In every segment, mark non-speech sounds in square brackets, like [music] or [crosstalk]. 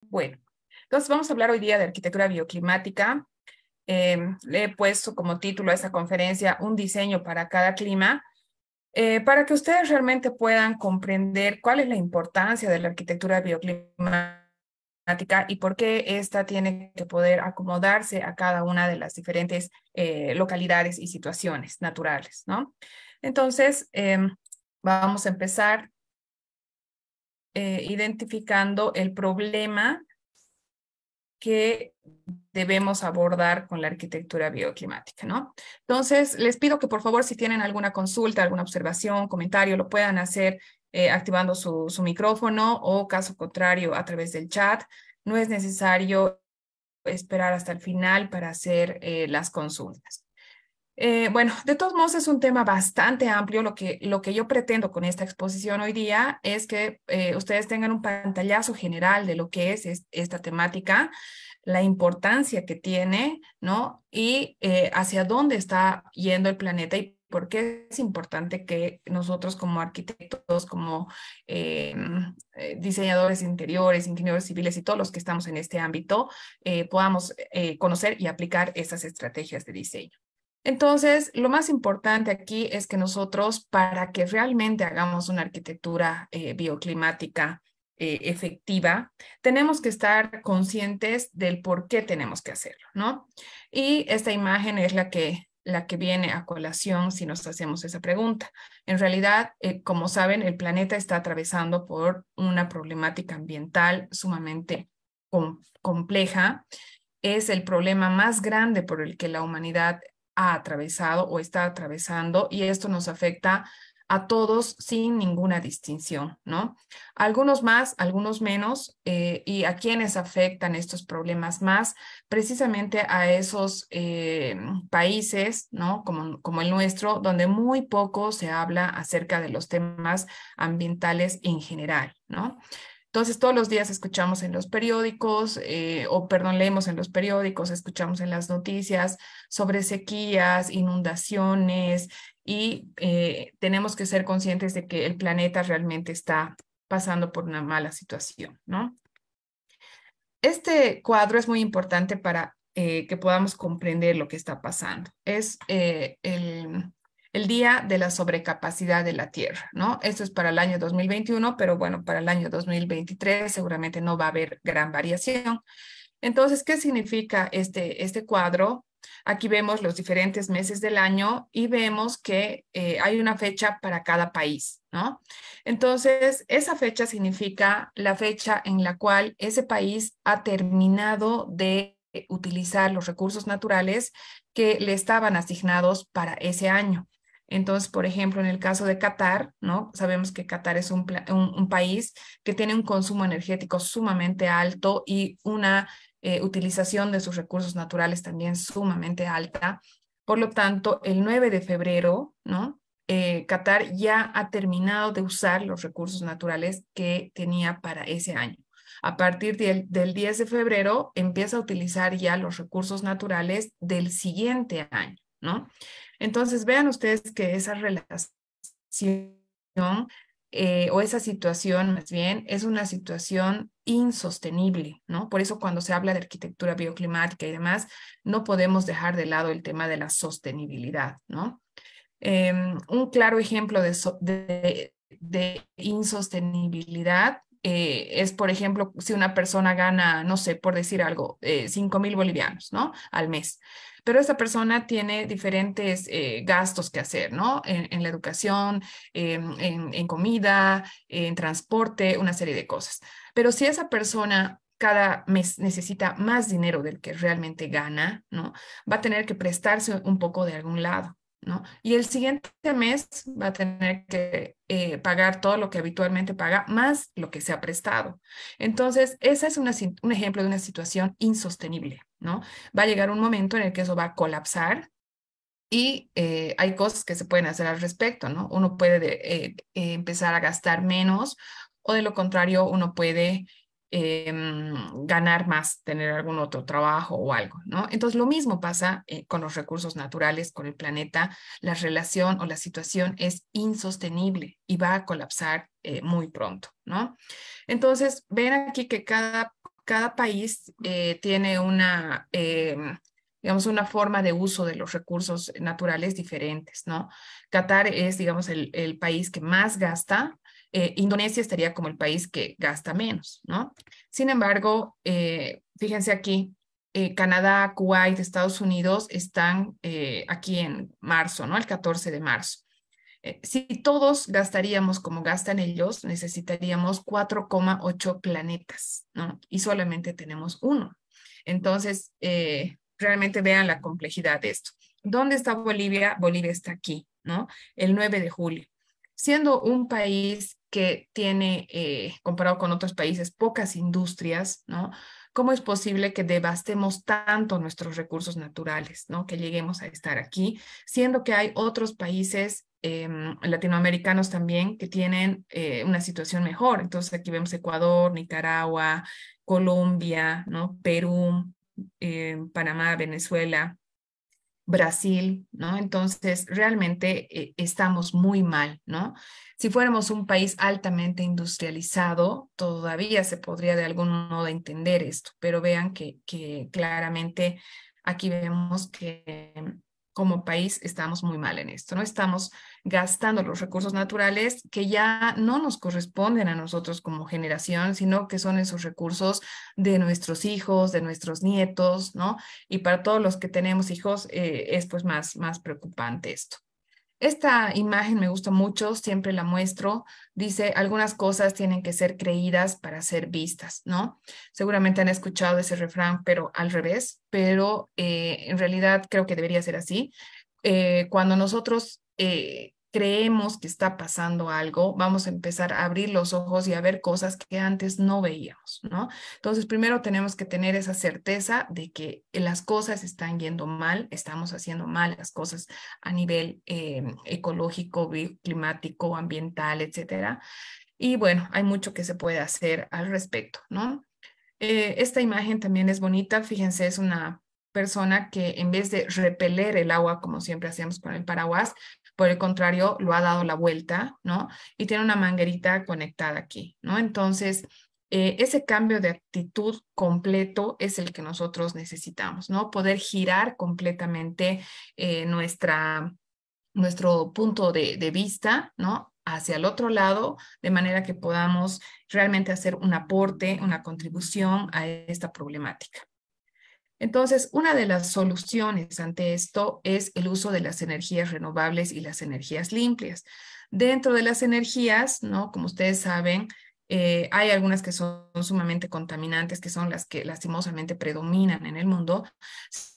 Bueno, entonces vamos a hablar hoy día de arquitectura bioclimática. Em, le he puesto como título a esta conferencia Un diseño para cada clima, eh, para que ustedes realmente puedan comprender cuál es la importancia de la arquitectura bioclimática y por qué esta tiene que poder acomodarse a cada una de las diferentes eh, localidades y situaciones naturales, ¿no? Entonces, em, vamos a empezar eh, identificando el problema que debemos abordar con la arquitectura bioclimática, ¿no? Entonces, les pido que por favor, si tienen alguna consulta, alguna observación, comentario, lo puedan hacer eh, activando su, micrófono o caso contrario a través del chat. No es necesario esperar hasta el final para hacer eh, las consultas. Eh, bueno, de todos modos es un tema bastante amplio. Lo que, lo que yo pretendo con esta exposición hoy día es que eh, ustedes tengan un pantallazo general de lo que es, esta temática, la importancia que tiene, ¿no? Y eh, hacia dónde está yendo el planeta y por qué es importante que nosotros como arquitectos, como diseñadores interiores, ingenieros civiles y todos los que estamos en este ámbito, podamos conocer y aplicar estas estrategias de diseño. Entonces, lo más importante aquí es que nosotros, para que realmente hagamos una arquitectura eh, bioclimática eh, efectiva, tenemos que estar conscientes del por qué tenemos que hacerlo, ¿no? Y esta imagen es la que la que viene a colación si nos hacemos esa pregunta. En realidad, eh, como saben, el planeta está atravesando por una problemática ambiental sumamente compleja. Es el problema más grande por el que la humanidad ha atravesado o está atravesando y esto nos afecta a todos sin ninguna distinción, ¿no? Algunos más, algunos menos, eh, y a quienes afectan estos problemas más, precisamente a esos eh, países, ¿no? Como, como el nuestro, donde muy poco se habla acerca de los temas ambientales en general, ¿no? Entonces, todos los días escuchamos en los periódicos, eh, o perdón, leemos en los periódicos, escuchamos en las noticias sobre sequías, inundaciones, y eh, tenemos que ser conscientes de que el planeta realmente está pasando por una mala situación, ¿no? Este cuadro es muy importante para eh, que podamos comprender lo que está pasando. Es el el Día de la Sobrecapacidad de la Tierra, ¿no? Esto es para el año 2021, pero bueno, para el año 2023 seguramente no va a haber gran variación. Entonces, ¿qué significa este, este cuadro? Aquí vemos los diferentes meses del año y vemos que eh, hay una fecha para cada país, ¿no? Entonces, esa fecha significa la fecha en la cual ese país ha terminado de utilizar los recursos naturales que le estaban asignados para ese año. Entonces, por ejemplo, en el caso de Qatar, ¿no? Sabemos que Qatar es un, país que tiene un consumo energético sumamente alto y una eh, utilización de sus recursos naturales también sumamente alta. Por lo tanto, el 9 de febrero, ¿no? Eh, Qatar ya ha terminado de usar los recursos naturales que tenía para ese año. A partir del, del 10 de febrero empieza a utilizar ya los recursos naturales del siguiente año, ¿no? Entonces, vean ustedes que esa relación eh, o esa situación más bien es una situación insostenible, ¿no? Por eso cuando se habla de arquitectura bioclimática y demás, no podemos dejar de lado el tema de la sostenibilidad, ¿no? Em, un claro ejemplo de, insostenibilidad eh, es, por ejemplo, si una persona gana, no sé, por decir algo, 5 eh, mil bolivianos, ¿no? Al mes pero esa persona tiene diferentes eh, gastos que hacer, ¿no? En, la educación, en, comida, en transporte, una serie de cosas. Pero si esa persona cada mes necesita más dinero del que realmente gana, ¿no? Va a tener que prestarse un poco de algún lado. ¿No? Y el siguiente mes va a tener que eh, pagar todo lo que habitualmente paga, más lo que se ha prestado. Entonces, ese es un ejemplo de una situación insostenible. Va a llegar un momento en el que eso va a colapsar y eh, hay cosas que se pueden hacer al respecto, ¿no? Uno puede eh, eh, empezar a gastar menos o de lo contrario, uno puede em, ganar más, tener algún otro trabajo o algo, ¿no? Entonces, lo mismo pasa con los recursos naturales, con el planeta. La relación o la situación es insostenible y va a colapsar muy pronto, ¿no? Entonces, ven aquí que cada cada país eh, tiene una, eh, digamos, una forma de uso de los recursos naturales diferentes, ¿no? Qatar es, digamos, el, país que más gasta, eh, Indonesia estaría como el país que gasta menos, ¿no? Sin embargo, fíjense aquí, Canadá, Kuwait, Estados Unidos están aquí en marzo, ¿no? El 14 de marzo. Eh, si todos gastaríamos como gastan ellos, necesitaríamos 4,8 planetas, ¿no? Y solamente tenemos uno. Entonces, eh, realmente vean la complejidad de esto. ¿Dónde está Bolivia? Bolivia está aquí, ¿no? El 9 de julio. Siendo un país que tiene, eh, comparado con otros países, pocas industrias, ¿no? ¿Cómo es posible que devastemos tanto nuestros recursos naturales, ¿no? Que lleguemos a estar aquí, siendo que hay otros países Em, latinoamericanos también que tienen eh, una situación mejor. Entonces aquí vemos Ecuador, Nicaragua, Colombia, ¿no? Perú, em, Panamá, Venezuela, Brasil, ¿no? Entonces realmente eh, estamos muy mal, ¿no? Si fuéramos un país altamente industrializado, todavía se podría de algún modo entender esto, pero vean que claramente aquí vemos que como país estamos muy mal en esto, ¿no? Estamos gastando los recursos naturales que ya no nos corresponden a nosotros como generación, sino que son esos recursos de nuestros hijos, de nuestros nietos, ¿no? Y para todos los que tenemos hijos eh, es pues más, más preocupante esto. Esta imagen me gusta mucho, siempre la muestro. Dice, algunas cosas tienen que ser creídas para ser vistas, ¿no? Seguramente han escuchado ese refrán, pero al revés, pero eh, en realidad creo que debería ser así. Eh, cuando nosotros eh, creemos que está pasando algo, vamos a empezar a abrir los ojos y a ver cosas que antes no veíamos, ¿no? Entonces, primero tenemos que tener esa certeza de que las cosas están yendo mal, estamos haciendo mal las cosas a nivel eh, ecológico, climático, ambiental, etcétera. Y bueno, hay mucho que se puede hacer al respecto, ¿no? Eh, esta imagen también es bonita, fíjense, es una persona que en vez de repeler el agua como siempre hacemos con el paraguas, por el contrario, lo ha dado la vuelta, ¿no? Y tiene una manguerita conectada aquí, ¿no? Entonces, eh, ese cambio de actitud completo es el que nosotros necesitamos, ¿no? Poder girar completamente eh, nuestra, nuestro punto de vista, ¿no? hacia el otro lado, de manera que podamos realmente hacer un aporte, una contribución a esta problemática. Entonces, una de las soluciones ante esto es el uso de las energías renovables y las energías limpias. Dentro de las energías, ¿no? Como ustedes saben, eh, hay algunas que son sumamente contaminantes, que son las que lastimosamente predominan en el mundo.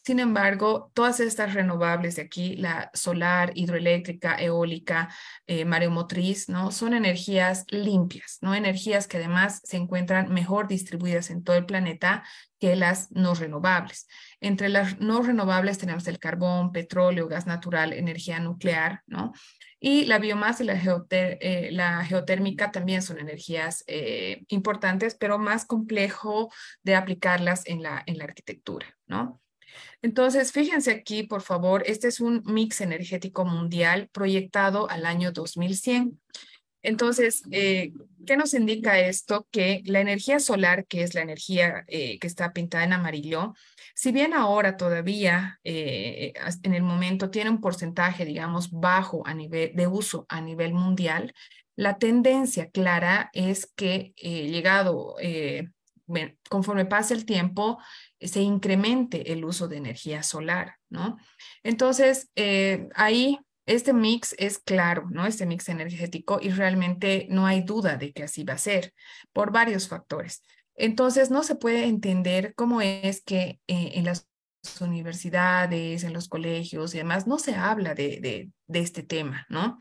Sin embargo, todas estas renovables de aquí, la solar, hidroeléctrica, eólica, eh, mareomotriz, ¿no? Son energías limpias, ¿no? Energías que además se encuentran mejor distribuidas en todo el planeta que las no renovables. Entre las no renovables tenemos el carbón, petróleo, gas natural, energía nuclear, ¿no? Y la biomasa y la, eh, geotérmica también son energías eh, importantes, pero más complejo de aplicarlas en la, en la arquitectura, ¿no? Entonces, fíjense aquí, por favor, este es un mix energético mundial proyectado al año 2100. Entonces, eh, ¿qué nos indica esto? Que la energía solar, que es la energía eh, que está pintada en amarillo, si bien ahora todavía eh, en el momento tiene un porcentaje, digamos, bajo a nivel de uso a nivel mundial, la tendencia clara es que eh, llegado conforme pase el tiempo, eh, se incremente el uso de energía solar, ¿no? Entonces, eh, ahí este mix es claro, ¿no? Este mix energético y realmente no hay duda de que así va a ser por varios factores. Entonces, no se puede entender cómo es que eh, en las universidades, en los colegios y demás, no se habla de, de este tema, ¿no?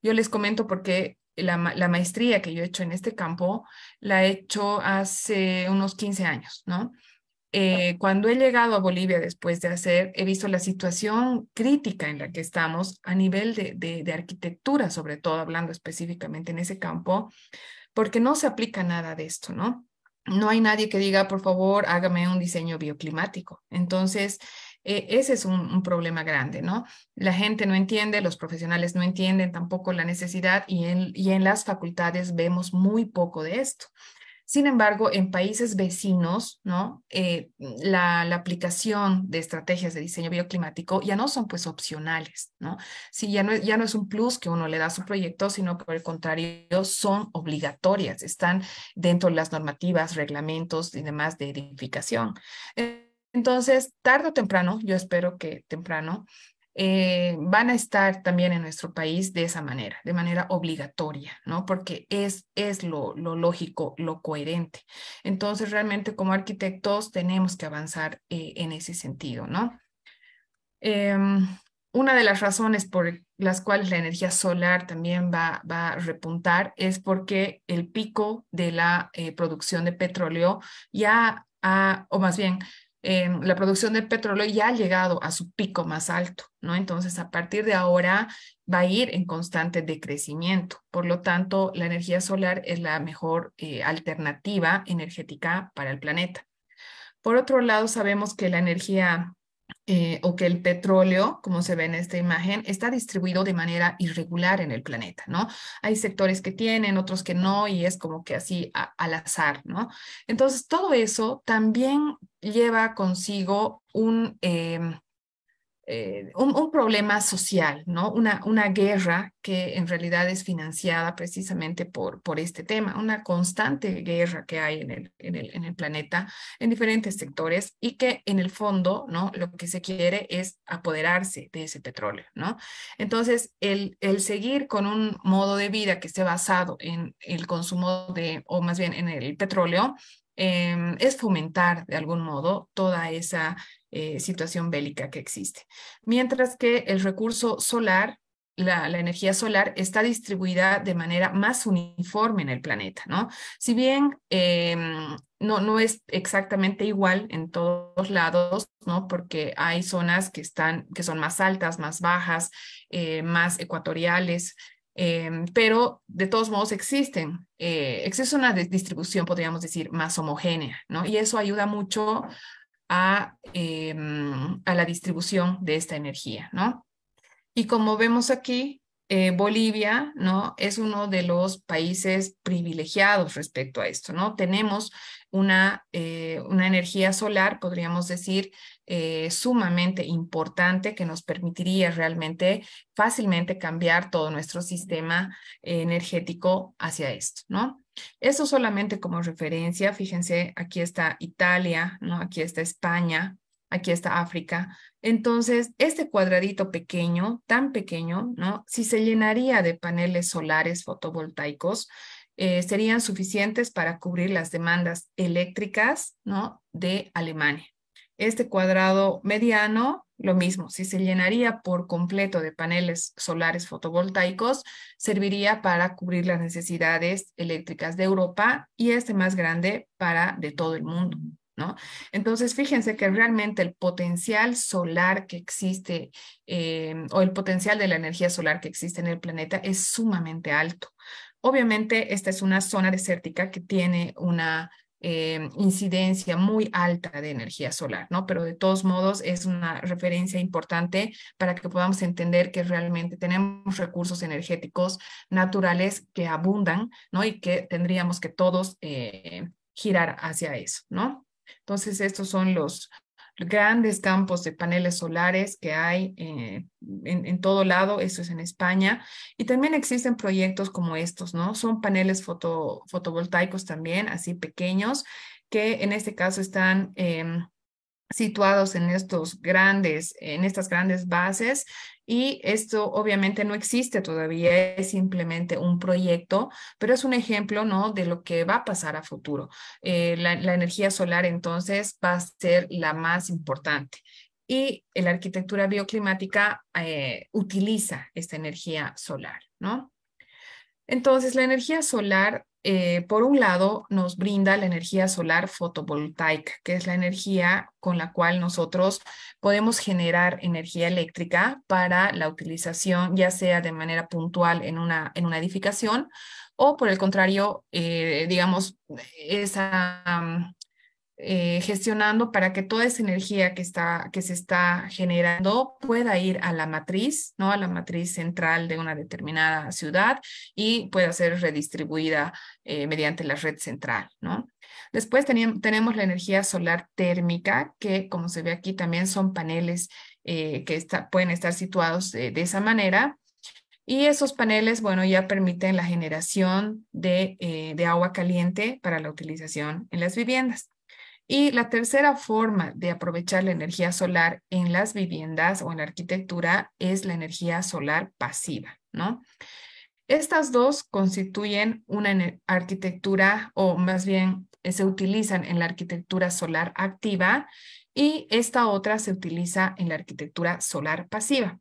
Yo les comento porque la, maestría que yo he hecho en este campo, la he hecho hace unos 15 años, ¿no? Eh, cuando he llegado a Bolivia después de hacer, he visto la situación crítica en la que estamos a nivel de arquitectura, sobre todo hablando específicamente en ese campo, porque no se aplica nada de esto, ¿no? No hay nadie que diga, por favor, hágame un diseño bioclimático. Entonces, e, ese es un, problema grande, ¿no? La gente no entiende, los profesionales no entienden tampoco la necesidad y en, y en las facultades vemos muy poco de esto. Sin embargo, en países vecinos, ¿no? Eh, la, aplicación de estrategias de diseño bioclimático ya no son pues opcionales, ¿no? Sí, ya no, ya no es un plus que uno le da a su proyecto, sino que por el contrario son obligatorias, están dentro de las normativas, reglamentos y demás de edificación. Entonces, tarde o temprano, yo espero que temprano, eh, van a estar también en nuestro país de esa manera, de manera obligatoria, ¿no? Porque es, es lo, lógico, lo coherente. Entonces, realmente como arquitectos tenemos que avanzar eh, en ese sentido, ¿no? Em, una de las razones por las cuales la energía solar también va, va a repuntar es porque el pico de la eh, producción de petróleo ya, ha, o más bien, Em, la producción de petróleo ya ha llegado a su pico más alto, ¿no? Entonces, a partir de ahora va a ir en constante decrecimiento. Por lo tanto, la energía solar es la mejor eh, alternativa energética para el planeta. Por otro lado, sabemos que la energía eh, o que el petróleo, como se ve en esta imagen, está distribuido de manera irregular en el planeta, ¿no? Hay sectores que tienen, otros que no, y es como que así al azar, ¿no? Entonces, todo eso también lleva consigo un, em, eh, un, problema social, ¿no? Una, una guerra que en realidad es financiada precisamente por, por este tema, una constante guerra que hay en el, en el, en el planeta en diferentes sectores y que en el fondo, ¿no? Lo que se quiere es apoderarse de ese petróleo, ¿no? Entonces, el, el seguir con un modo de vida que esté basado en el consumo de, o más bien en el petróleo, em, es fomentar de algún modo toda esa eh, situación bélica que existe. Mientras que el recurso solar, la, energía solar, está distribuida de manera más uniforme en el planeta, ¿no? Si bien em, no, no es exactamente igual en todos lados, ¿no? Porque hay zonas que, están, que son más altas, más bajas, eh, más ecuatoriales, em, pero de todos modos existen, eh, existe una distribución, podríamos decir, más homogénea, ¿no? Y eso ayuda mucho Em, a, la distribución de esta energía, ¿no? Y como vemos aquí, eh, Bolivia, ¿no? Es uno de los países privilegiados respecto a esto, ¿no? Tenemos una, eh, una energía solar, podríamos decir, eh, sumamente importante que nos permitiría realmente fácilmente cambiar todo nuestro sistema energético hacia esto, ¿no? Eso solamente como referencia, fíjense, aquí está Italia, ¿no? Aquí está España, aquí está África. Entonces, este cuadradito pequeño, tan pequeño, Si se llenaría de paneles solares fotovoltaicos, eh, serían suficientes para cubrir las demandas eléctricas, ¿no? De Alemania. Este cuadrado mediano lo mismo, si se llenaría por completo de paneles solares fotovoltaicos, serviría para cubrir las necesidades eléctricas de Europa y este más grande para de todo el mundo. ¿No? Entonces, fíjense que realmente el potencial solar que existe eh, o el potencial de la energía solar que existe en el planeta es sumamente alto. Obviamente, esta es una zona desértica que tiene una eh, incidencia muy alta de energía solar, ¿no? Pero de todos modos es una referencia importante para que podamos entender que realmente tenemos recursos energéticos naturales que abundan, ¿no? Y que tendríamos que todos eh, girar hacia eso, ¿no? Entonces, estos son los, grandes campos de paneles solares que hay eh, en, todo lado, eso es en España, y también existen proyectos como estos, ¿no? Son paneles fotovoltaicos también, así pequeños, que en este caso están... Em, situados en estos grandes, en estas grandes bases y esto obviamente no existe todavía, es simplemente un proyecto, pero es un ejemplo ¿no? de lo que va a pasar a futuro. Eh, la, energía solar entonces va a ser la más importante y la arquitectura bioclimática eh, utiliza esta energía solar, ¿no? Entonces, la energía solar, eh, por un lado, nos brinda la energía solar fotovoltaica, que es la energía con la cual nosotros podemos generar energía eléctrica para la utilización, ya sea de manera puntual en una, en una edificación o por el contrario, eh, digamos, esa... Eh, gestionando para que toda esa energía que, está, que se está generando pueda ir a la matriz, ¿no? A la matriz central de una determinada ciudad y pueda ser redistribuida eh, mediante la red central, ¿no? Después tenemos la energía solar térmica, que como se ve aquí también son paneles eh, que pueden estar situados de esa manera. Y esos paneles, bueno, ya permiten la generación de agua caliente para la utilización en las viviendas. Y la tercera forma de aprovechar la energía solar en las viviendas o en la arquitectura es la energía solar pasiva, ¿no? Estas dos constituyen una arquitectura o más bien se utilizan en la arquitectura solar activa y esta otra se utiliza en la arquitectura solar pasiva.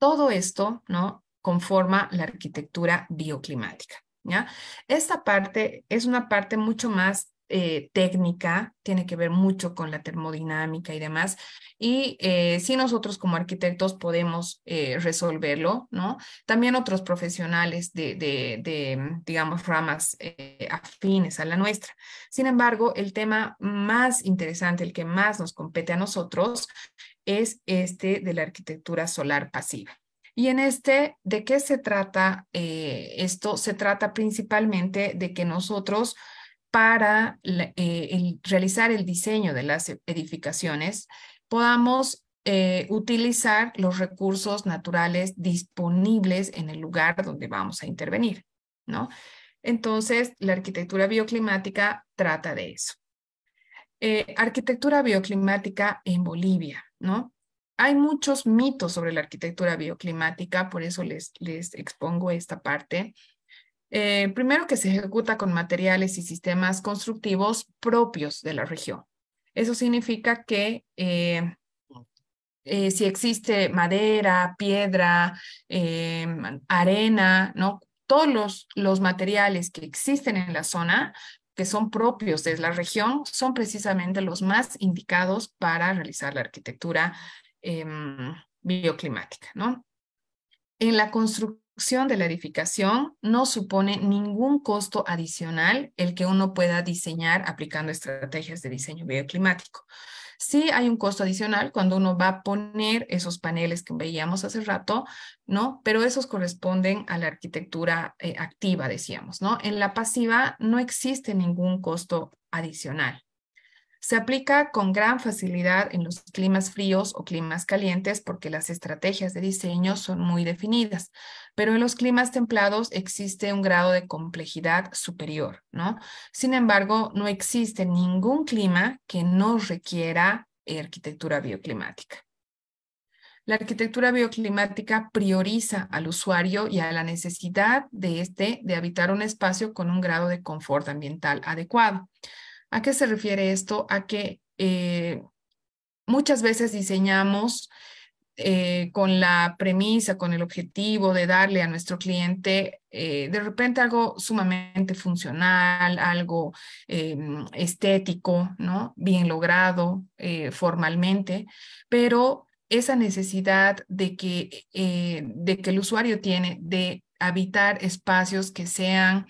Todo esto, ¿no? conforma la arquitectura bioclimática. ¿Ya? Esta parte es una parte mucho más eh, técnica, tiene que ver mucho con la termodinámica y demás. Y eh, si nosotros como arquitectos podemos eh, resolverlo, ¿no? También otros profesionales de, de digamos, ramas afines a la nuestra. Sin embargo, el tema más interesante, el que más nos compete a nosotros, es este de la arquitectura solar pasiva. Y en este, ¿de qué se trata esto? Se trata principalmente de que nosotros para eh, realizar el diseño de las e, edificaciones, podamos eh, utilizar los recursos naturales disponibles en el lugar donde vamos a intervenir, ¿no? Entonces, la arquitectura bioclimática trata de eso. Eh, arquitectura bioclimática en Bolivia, ¿no? Hay muchos mitos sobre la arquitectura bioclimática, por eso les, les expongo esta parte. Eh, primero que se ejecuta con materiales y sistemas constructivos propios de la región. Eso significa que eh, eh, si existe madera, piedra, arena, ¿no? todos los, materiales que existen en la zona que son propios de la región son precisamente los más indicados para realizar la arquitectura em, bioclimática. En la construcción construcción de la edificación no supone ningún costo adicional el que uno pueda diseñar aplicando estrategias de diseño bioclimático. Sí hay un costo adicional cuando uno va a poner esos paneles que veíamos hace rato, ¿no? Pero esos corresponden a la arquitectura eh, activa, decíamos, ¿no? En la pasiva no existe ningún costo adicional. Se aplica con gran facilidad en los climas fríos o climas calientes porque las estrategias de diseño son muy definidas, pero en los climas templados existe un grado de complejidad superior, ¿no? Sin embargo, no existe ningún clima que no requiera arquitectura bioclimática. La arquitectura bioclimática prioriza al usuario y a la necesidad de este de habitar un espacio con un grado de confort ambiental adecuado. ¿A qué se refiere esto? A que eh, muchas veces diseñamos eh, con la premisa, con el objetivo de darle a nuestro cliente eh, de repente algo sumamente funcional, algo estético, ¿no? Bien logrado formalmente, pero esa necesidad de que, de que el usuario tiene de habitar espacios que sean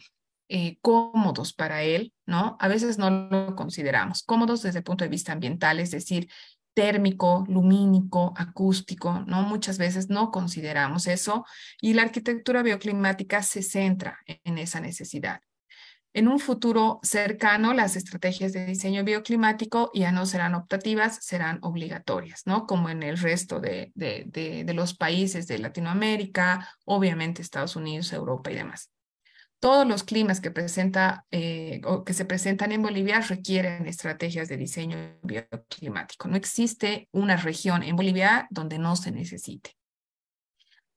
eh, cómodos para él, ¿no? A veces no lo consideramos cómodos desde el punto de vista ambiental, es decir, térmico, lumínico, acústico, ¿no? Muchas veces no consideramos eso y la arquitectura bioclimática se centra en esa necesidad. En un futuro cercano, las estrategias de diseño bioclimático ya no serán optativas, serán obligatorias, ¿no? Como en el resto de, de los países de Latinoamérica, obviamente Estados Unidos, Europa y demás todos los climas que, presenta, eh, o que se presentan en Bolivia requieren estrategias de diseño bioclimático. No existe una región en Bolivia donde no se necesite.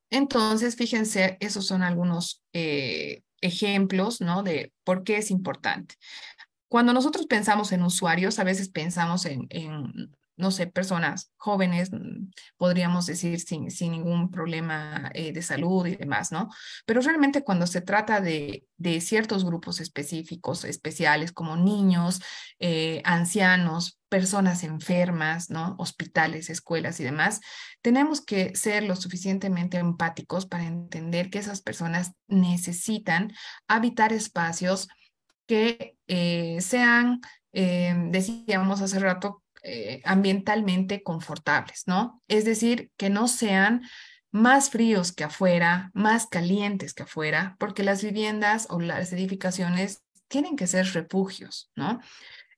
Entonces, fíjense, esos son algunos eh, ejemplos ¿no? de por qué es importante. Cuando nosotros pensamos en usuarios, a veces pensamos en no sé, personas jóvenes, mm, podríamos decir, sin, sin ningún problema eh, de salud y demás, ¿no? Pero realmente cuando se trata de, de ciertos grupos específicos, especiales, como niños, eh, ancianos, personas enfermas, ¿no? Hospitales, escuelas y demás, tenemos que ser lo suficientemente empáticos para entender que esas personas necesitan habitar espacios que eh, sean, decíamos hace rato, eh, ambientalmente confortables, ¿no? Es decir, que no sean más fríos que afuera, más calientes que afuera, porque las viviendas o las edificaciones tienen que ser refugios, ¿no?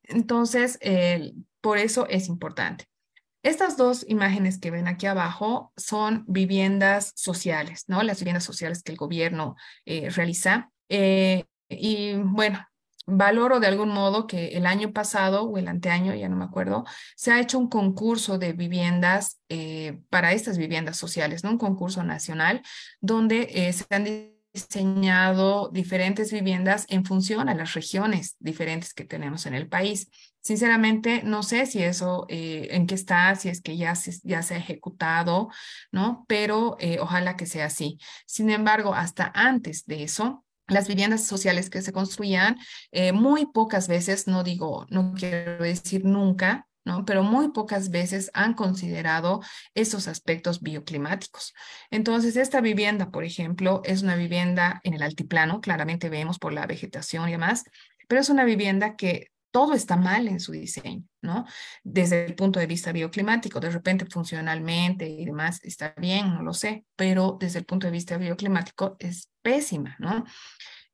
Entonces, por eso es importante. Estas dos imágenes que ven aquí abajo son viviendas sociales, ¿no? Las viviendas sociales que el gobierno eh, realiza. Eh, y bueno, valoro de algún modo que el año pasado o el anteaño, ya no me acuerdo, se ha hecho un concurso de viviendas eh, para estas viviendas sociales, ¿no? un concurso nacional donde eh, se han diseñado diferentes viviendas en función a las regiones diferentes que tenemos en el país. Sinceramente, no sé si eso, eh, en qué está, si es que ya se, ya se ha ejecutado, ¿no? Pero ojalá que sea así. Sin embargo, hasta antes de eso, las viviendas sociales que se construían, eh, muy pocas veces, no digo, no quiero decir nunca, ¿no? Pero muy pocas veces han considerado esos aspectos bioclimáticos. Entonces, esta vivienda, por ejemplo, es una vivienda en el altiplano, claramente vemos por la vegetación y demás, pero es una vivienda que todo está mal en su diseño, ¿no? Desde el punto de vista bioclimático, de repente funcionalmente y demás está bien, no lo sé, pero desde el punto de vista bioclimático es pésima, ¿no?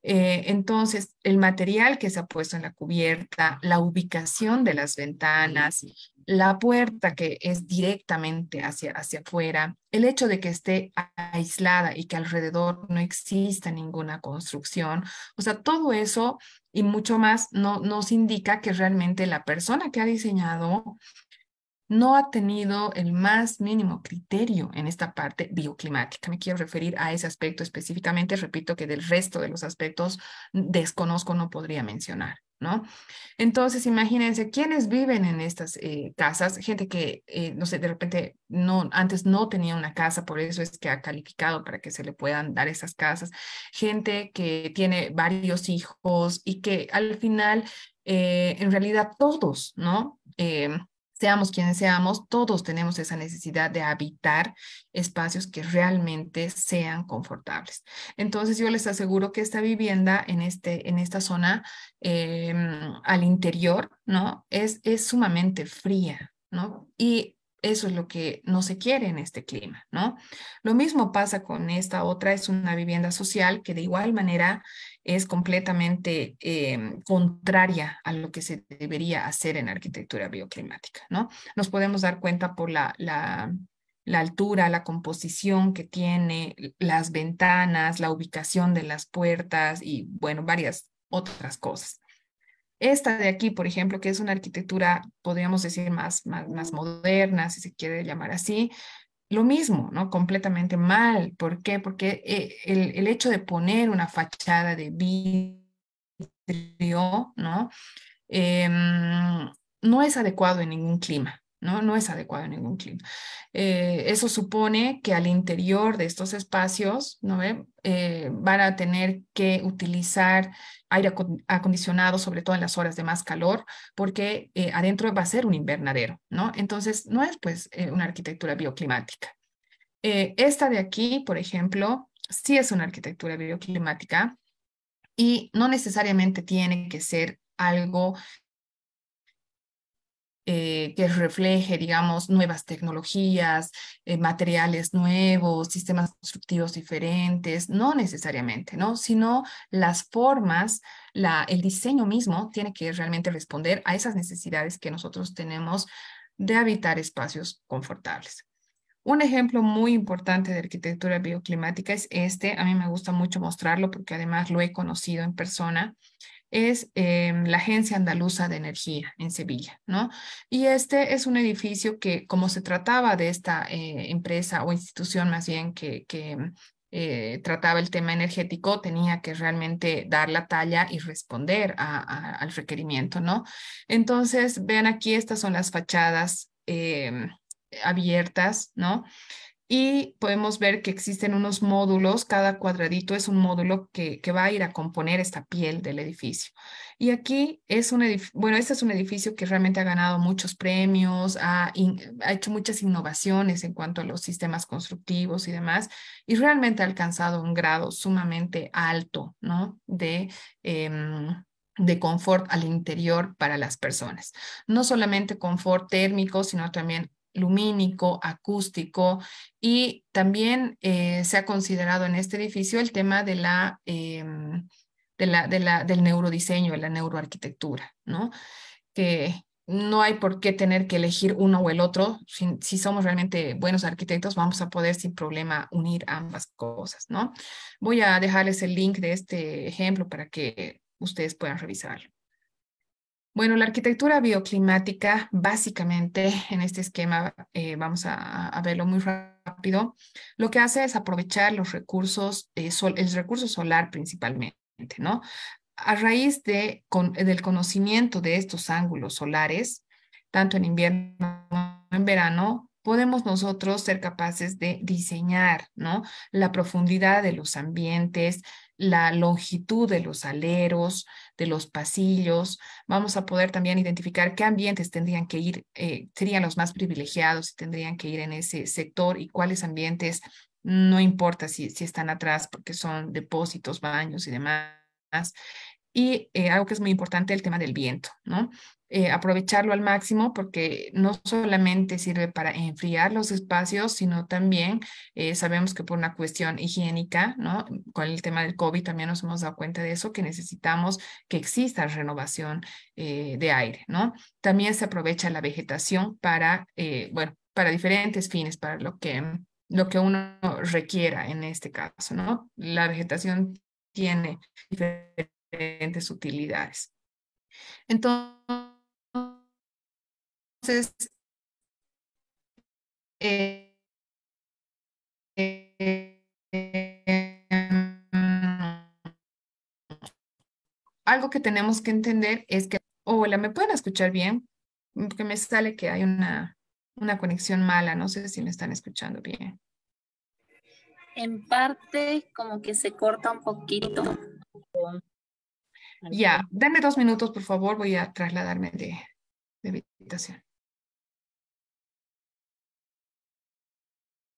Eh, entonces, el material que se ha puesto en la cubierta, la ubicación de las ventanas, la puerta que es directamente hacia, hacia afuera, el hecho de que esté aislada y que alrededor no exista ninguna construcción, o sea, todo eso y mucho más no, nos indica que realmente la persona que ha diseñado no ha tenido el más mínimo criterio en esta parte bioclimática. Me quiero referir a ese aspecto específicamente, repito que del resto de los aspectos desconozco, no podría mencionar. ¿No? Entonces, imagínense, ¿quiénes viven en estas eh, casas? Gente que, eh, no sé, de repente no, antes no tenía una casa, por eso es que ha calificado para que se le puedan dar esas casas. Gente que tiene varios hijos y que al final, eh, en realidad todos, ¿no? seamos quienes seamos, todos tenemos esa necesidad de habitar espacios que realmente sean confortables. Entonces yo les aseguro que esta vivienda en, este, en esta zona em, al interior, ¿no? Es, es sumamente fría, ¿no? Y eso es lo que no se quiere en este clima, ¿no? Lo mismo pasa con esta otra, es una vivienda social que de igual manera es completamente em, contraria a lo que se debería hacer en arquitectura bioclimática, ¿no? Nos podemos dar cuenta por la altura, la composición que tiene, las ventanas, la ubicación de las puertas y, bueno, varias otras cosas. Esta de aquí, por ejemplo, que es una arquitectura, podríamos decir, más, más, más moderna, si se quiere llamar así, lo mismo, ¿no? Completamente mal. ¿Por qué? Porque eh, el, hecho de poner una fachada de vidrio, ¿no? Em, no es adecuado en ningún clima. ¿no? es adecuado en ningún clima. Eh, eso supone que al interior de estos espacios, ¿no eh, van a tener que utilizar aire acondicionado, sobre todo en las horas de más calor, porque eh, adentro va a ser un invernadero, ¿no? Entonces, no es pues una arquitectura bioclimática. esta de aquí, por ejemplo, sí es una arquitectura bioclimática y no necesariamente tiene que ser algo eh, que refleje, digamos, nuevas tecnologías, eh, materiales nuevos, sistemas constructivos diferentes, no necesariamente, ¿no? Sino las formas, la, el diseño mismo tiene que realmente responder a esas necesidades que nosotros tenemos de habitar espacios confortables. Un ejemplo muy importante de arquitectura bioclimática es este. A mí me gusta mucho mostrarlo porque además lo he conocido en persona es em, la Agencia Andaluza de Energía en Sevilla, ¿no? Y este es un edificio que, como se trataba de esta eh, empresa o institución más bien que, que mm, eh, trataba el tema energético, tenía que realmente dar la talla y responder al requerimiento, ¿no? Entonces, vean aquí, estas son las fachadas em, abiertas, ¿no? y podemos ver que existen unos módulos, cada cuadradito es un módulo que, que, va a ir a componer esta piel del edificio. Y aquí es un edificio, bueno, este es un edificio que realmente ha ganado muchos premios, ha, hecho muchas innovaciones en cuanto a los sistemas constructivos y demás, y realmente ha alcanzado un grado sumamente alto, ¿no? De... Em, de confort al interior para las personas. No solamente confort térmico, sino también lumínico, acústico y también eh, se ha considerado en este edificio el tema de la, em, de la, de la, del neurodiseño, de la neuroarquitectura, ¿no? Que no hay por qué tener que elegir uno o el otro. si, somos realmente buenos arquitectos, vamos a poder sin problema unir ambas cosas, ¿no? Voy a dejarles el link de este ejemplo para que ustedes puedan revisarlo. Bueno, la arquitectura bioclimática, básicamente, en este esquema, eh, vamos a, verlo muy rápido, lo que hace es aprovechar los recursos, eh, el recurso solar principalmente, ¿no? A raíz de, del conocimiento de estos ángulos solares, tanto en invierno como en verano, podemos nosotros ser capaces de diseñar, ¿no? La profundidad de los ambientes, la longitud de los aleros, de los pasillos. Vamos a poder también identificar qué ambientes tendrían que ir, eh, serían los más privilegiados y tendrían que ir en ese sector y cuáles ambientes, no importa si, si están atrás porque son depósitos, baños y demás y eh, algo que es muy importante, el tema del viento, ¿no? Eh, aprovecharlo al máximo porque no solamente sirve para enfriar los espacios, sino también eh, sabemos que por una cuestión higiénica, ¿no? Con el tema del COVID también nos hemos dado cuenta de eso, que necesitamos que exista renovación de aire, ¿no? También se aprovecha la vegetación para, bueno, para diferentes fines, para lo que, lo que uno requiera en este caso, ¿no? La vegetación tiene diferentes diferentes utilidades. Entonces, eh, algo que tenemos que entender es que, hola, ¿me pueden escuchar bien? Porque me sale que hay una, una conexión mala, no sé si me están escuchando bien. En parte como que se corta un poquito. Ya, denme dos minutos, por favor. Voy a trasladarme de, de habitación.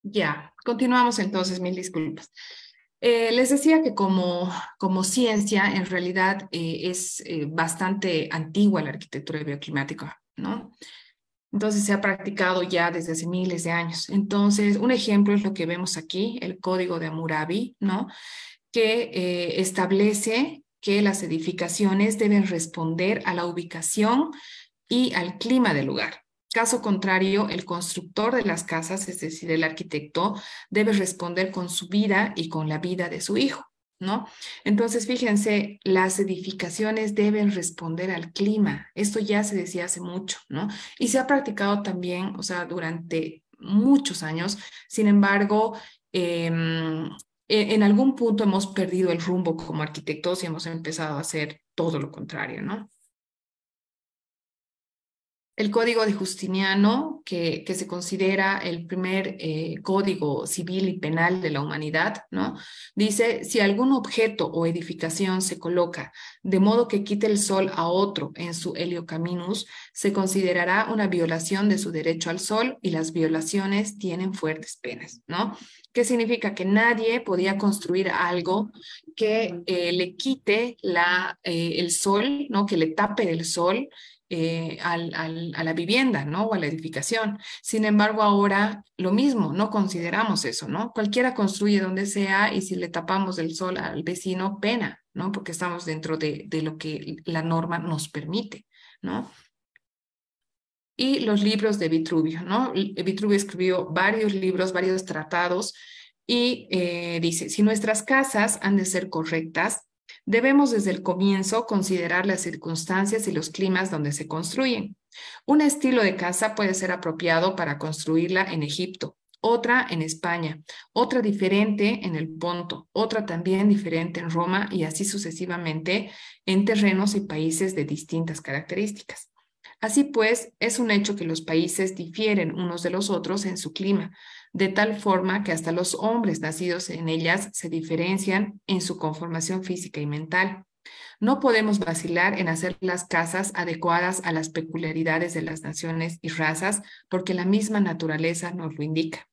Ya, continuamos entonces, mil disculpas. Eh, les decía que como, como ciencia, en realidad eh, es eh, bastante antigua la arquitectura bioclimática, ¿no? Entonces se ha practicado ya desde hace miles de años. Entonces, un ejemplo es lo que vemos aquí, el código de Hammurabi, ¿no? Que establece que las edificaciones deben responder a la ubicación y al clima del lugar. Caso contrario, el constructor de las casas, es decir, el arquitecto, debe responder con su vida y con la vida de su hijo, ¿no? Entonces, fíjense, las edificaciones deben responder al clima. Esto ya se decía hace mucho, ¿no? Y se ha practicado también, o sea, durante muchos años. Sin embargo, eh, eh, en algún punto hemos perdido el rumbo como arquitectos y hemos empezado a hacer todo lo contrario, ¿no? el Código de Justiniano, que, se considera el primer eh, código civil y penal de la humanidad, ¿no? Dice, si algún objeto o edificación se coloca de modo que quite el sol a otro en su heliocaminus, se considerará una violación de su derecho al sol y las violaciones tienen fuertes penas, ¿no? ¿Qué significa? Que nadie podía construir algo que eh, le quite la, eh, el sol, ¿no? Que le tape el sol eh, al, a la vivienda, ¿no? O a la edificación. Sin embargo, ahora lo mismo, no consideramos eso, ¿no? Cualquiera construye donde sea y si le tapamos el sol al vecino, pena, ¿no? Porque estamos dentro de, lo que la norma nos permite, ¿no? Y los libros de Vitruvio, ¿no? Vitruvio escribió varios libros, varios tratados y eh, dice, si nuestras casas han de ser correctas, Debemos desde el comienzo considerar las circunstancias y los climas donde se construyen. Un estilo de casa puede ser apropiado para construirla en Egipto, otra en España, otra diferente en el Ponto, otra también diferente en Roma y así sucesivamente en terrenos y países de distintas características. Así pues, es un hecho que los países difieren unos de los otros en su clima, de tal forma que hasta los hombres nacidos en ellas se diferencian en su conformación física y mental. No podemos vacilar en hacer las casas adecuadas a las peculiaridades de las naciones y razas porque la misma naturaleza nos lo indica.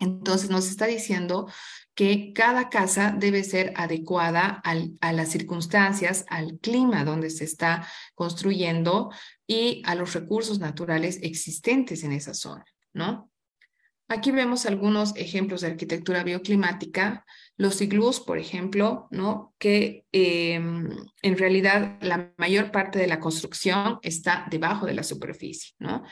Entonces nos está diciendo que cada casa debe ser adecuada a las circunstancias, al clima donde se está construyendo y a los recursos naturales existentes en esa zona, ¿no? Aquí vemos algunos ejemplos de arquitectura bioclimática, los iglús, por ejemplo, ¿no? que em, en realidad la mayor parte de la construcción está debajo de la superficie. ¿no?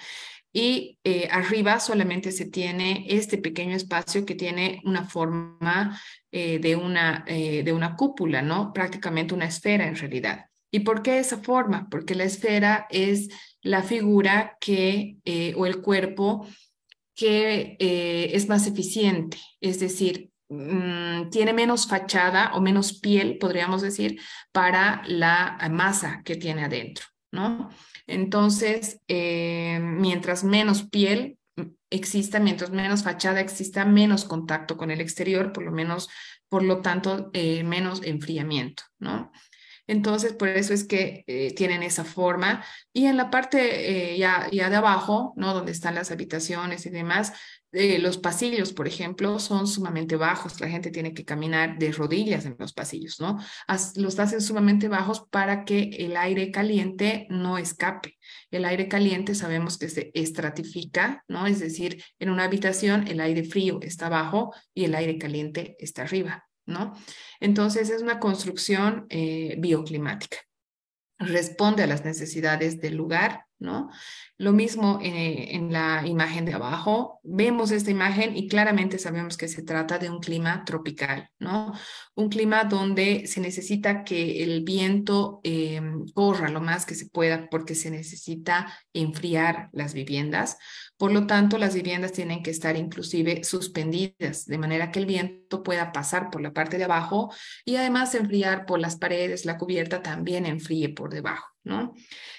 y eh, arriba solamente se tiene este pequeño espacio que tiene una forma eh, de, una, eh, de una cúpula, ¿no? Prácticamente una esfera en realidad. ¿Y por qué esa forma? Porque la esfera es la figura que, o el cuerpo que eh, es más eficiente, es decir, mm, tiene menos fachada o menos piel, podríamos decir, para la masa que tiene adentro, ¿no? Entonces, eh, mientras menos piel mm, exista, mientras menos fachada exista, menos contacto con el exterior, por lo menos, por lo tanto, eh, menos enfriamiento, ¿no? Entonces, por eso es que eh, tienen esa forma. Y en la parte eh, ya, de abajo, ¿no? Donde están las habitaciones y demás, eh, los pasillos, por ejemplo, son sumamente bajos. La gente tiene que caminar de rodillas en los pasillos, ¿no? los hacen sumamente bajos para que el aire caliente no escape. El aire caliente sabemos que se estratifica, ¿no? Es decir, en una habitación el aire frío está abajo y el aire caliente está arriba. ¿no? Entonces es una construcción eh, bioclimática. Responde a las necesidades del lugar ¿no? Lo mismo eh, en la imagen de abajo, vemos esta imagen y claramente sabemos que se trata de un clima tropical, ¿no? Un clima donde se necesita que el viento eh, corra lo más que se pueda porque se necesita enfriar las viviendas. Por lo tanto, las viviendas tienen que estar inclusive suspendidas de manera que el viento pueda pasar por la parte de abajo y además enfriar por las paredes, la cubierta también enfríe por debajo.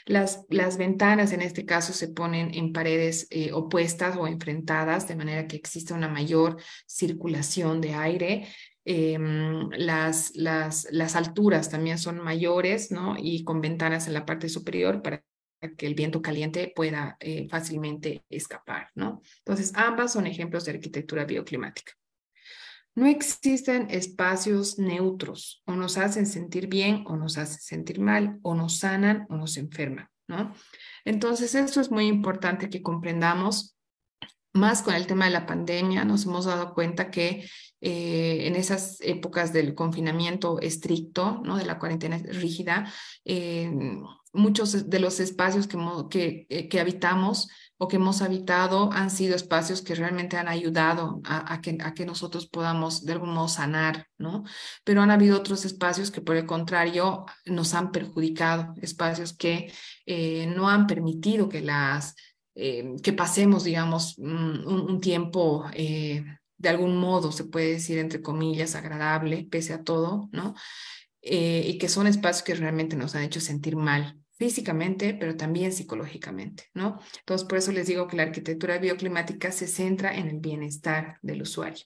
Las, las ventanas en este caso se ponen en paredes eh, opuestas o enfrentadas, de manera que exista una mayor circulación de aire. Em, las, las, las alturas también son mayores, ¿no? Y con ventanas en la parte superior para que el viento caliente pueda eh, fácilmente escapar, ¿no? Entonces, ambas son ejemplos de arquitectura bioclimática. No existen espacios neutros, o nos hacen sentir bien o nos hacen sentir mal, o nos sanan o nos enferman, ¿no? Entonces, esto es muy importante que comprendamos. Más con el tema de la pandemia, nos hemos dado cuenta que eh, en esas épocas del confinamiento estricto, ¿no? de la cuarentena rígida, eh, muchos de los espacios que eh, habitamos o que hemos habitado han sido espacios que realmente han ayudado a, que, nosotros podamos de algún modo sanar, ¿no? Pero han habido otros espacios que por el contrario nos han perjudicado, espacios que eh, no han permitido que las, eh, que pasemos, digamos, mm, un, tiempo eh, de algún modo, se puede decir, entre comillas, agradable, pese a todo, ¿no? y que son espacios que realmente nos han hecho sentir mal, físicamente, pero también psicológicamente, ¿no? Entonces, por eso les digo que la arquitectura bioclimática se centra en el bienestar del usuario.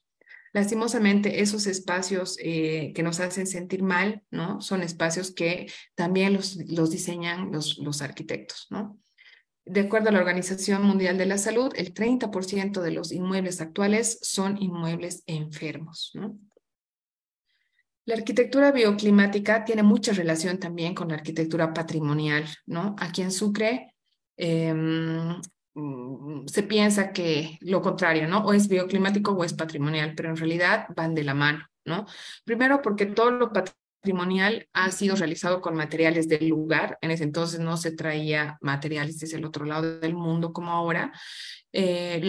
Lastimosamente, esos espacios eh, que nos hacen sentir mal, ¿no? Son espacios que también los, diseñan los, los arquitectos, ¿no? De acuerdo a la Organización Mundial de la Salud, el 30% de los inmuebles actuales son inmuebles enfermos, ¿no? La arquitectura bioclimática tiene mucha relación también con la arquitectura patrimonial, ¿no? Aquí en Sucre em, mm, se piensa que lo contrario, ¿no? O es bioclimático o es patrimonial, pero en realidad van de la mano, ¿no? Primero porque todo lo patrimonial ha sido realizado con materiales del lugar, en ese entonces no se traía materiales desde el otro lado del mundo como ahora. Eh,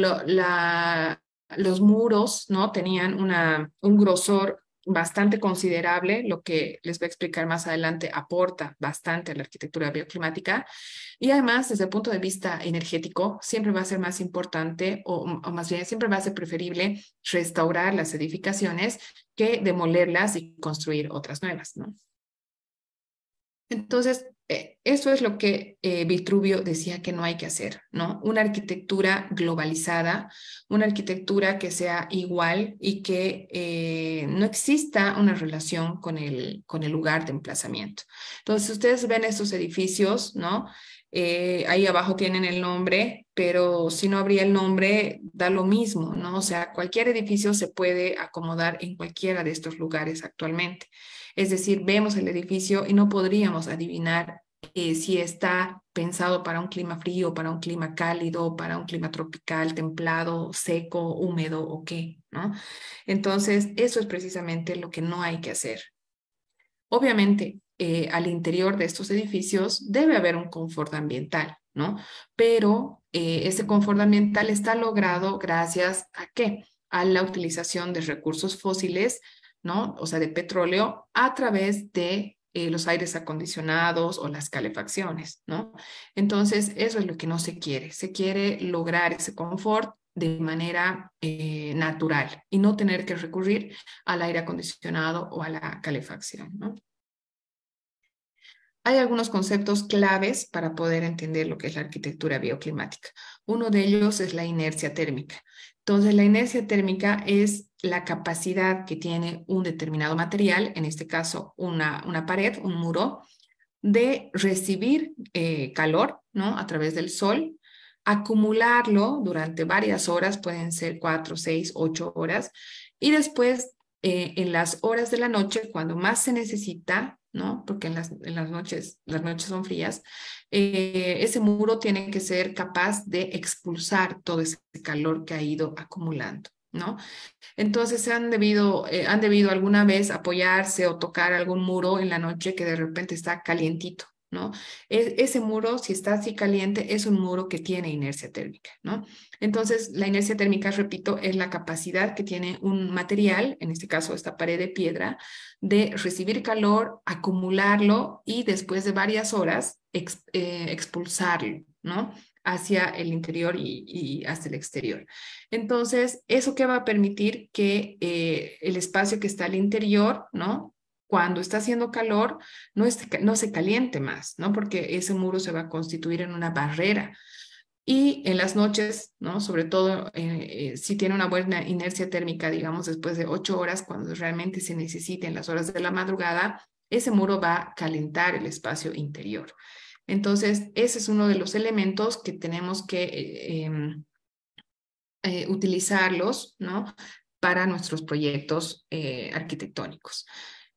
los muros, ¿no? Tenían una, un grosor bastante considerable, lo que les voy a explicar más adelante aporta bastante a la arquitectura bioclimática. Y además, desde el punto de vista energético, siempre va a ser más importante o, más bien siempre va a ser preferible restaurar las edificaciones que demolerlas y construir otras nuevas, ¿no? Entonces, eh, eso es lo que eh, Vitruvio decía que no hay que hacer, ¿no? Una arquitectura globalizada, una arquitectura que sea igual y que eh, no exista una relación con el, con el lugar de emplazamiento. Entonces, ustedes ven esos edificios, ¿no? Eh, ahí abajo tienen el nombre, pero si no habría el nombre, da lo mismo, ¿no? O sea, cualquier edificio se puede acomodar en cualquiera de estos lugares actualmente. Es decir, vemos el edificio y no podríamos adivinar eh, si está pensado para un clima frío, para un clima cálido, para un clima tropical, templado, seco, húmedo o qué, ¿no? Entonces, eso es precisamente lo que no hay que hacer. Obviamente, eh, al interior de estos edificios debe haber un confort ambiental, ¿no? Pero eh, ese confort ambiental está logrado gracias a qué? A la utilización de recursos fósiles, ¿no? O sea, de petróleo a través de eh, los aires acondicionados o las calefacciones, ¿no? Entonces, eso es lo que no se quiere. Se quiere lograr ese confort de manera natural y no tener que recurrir al aire acondicionado o a la calefacción, ¿no? hay algunos conceptos claves para poder entender lo que es la arquitectura bioclimática. Uno de ellos es la inercia térmica. Entonces, la inercia térmica es la capacidad que tiene un determinado material, en este caso una, una pared, un muro, de recibir eh, calor ¿no? a través del sol, acumularlo durante varias horas, pueden ser cuatro, seis, ocho horas, y después eh, en las horas de la noche, cuando más se necesita, ¿no? Porque en las, noches, las noches son frías, eh, ese muro tiene que ser capaz de expulsar todo ese calor que ha ido acumulando, ¿no? Entonces han debido, eh, han debido alguna vez apoyarse o tocar algún muro en la noche que de repente está calientito, ¿no? E-, ese muro, si está así caliente, es un muro que tiene inercia térmica, ¿no? Entonces, la inercia térmica, repito, es la capacidad que tiene un material, en este caso esta pared de piedra, de recibir calor, acumularlo y después de varias horas eh, expulsarlo, ¿no? hacia el interior y, y, hacia el exterior. Entonces, ¿eso qué va a permitir que eh, el espacio que está al interior, ¿no? cuando está haciendo calor no, se caliente más, ¿no? Porque ese muro se va a constituir en una barrera. Y en las noches, ¿no? Sobre todo eh, eh, si tiene una buena inercia térmica, digamos, después de ocho horas, cuando realmente se necesiten las horas de la madrugada, ese muro va a calentar el espacio interior. Entonces, ese es uno de los elementos que tenemos que eh, em, utilizarlos, ¿no? Para nuestros proyectos arquitectónicos.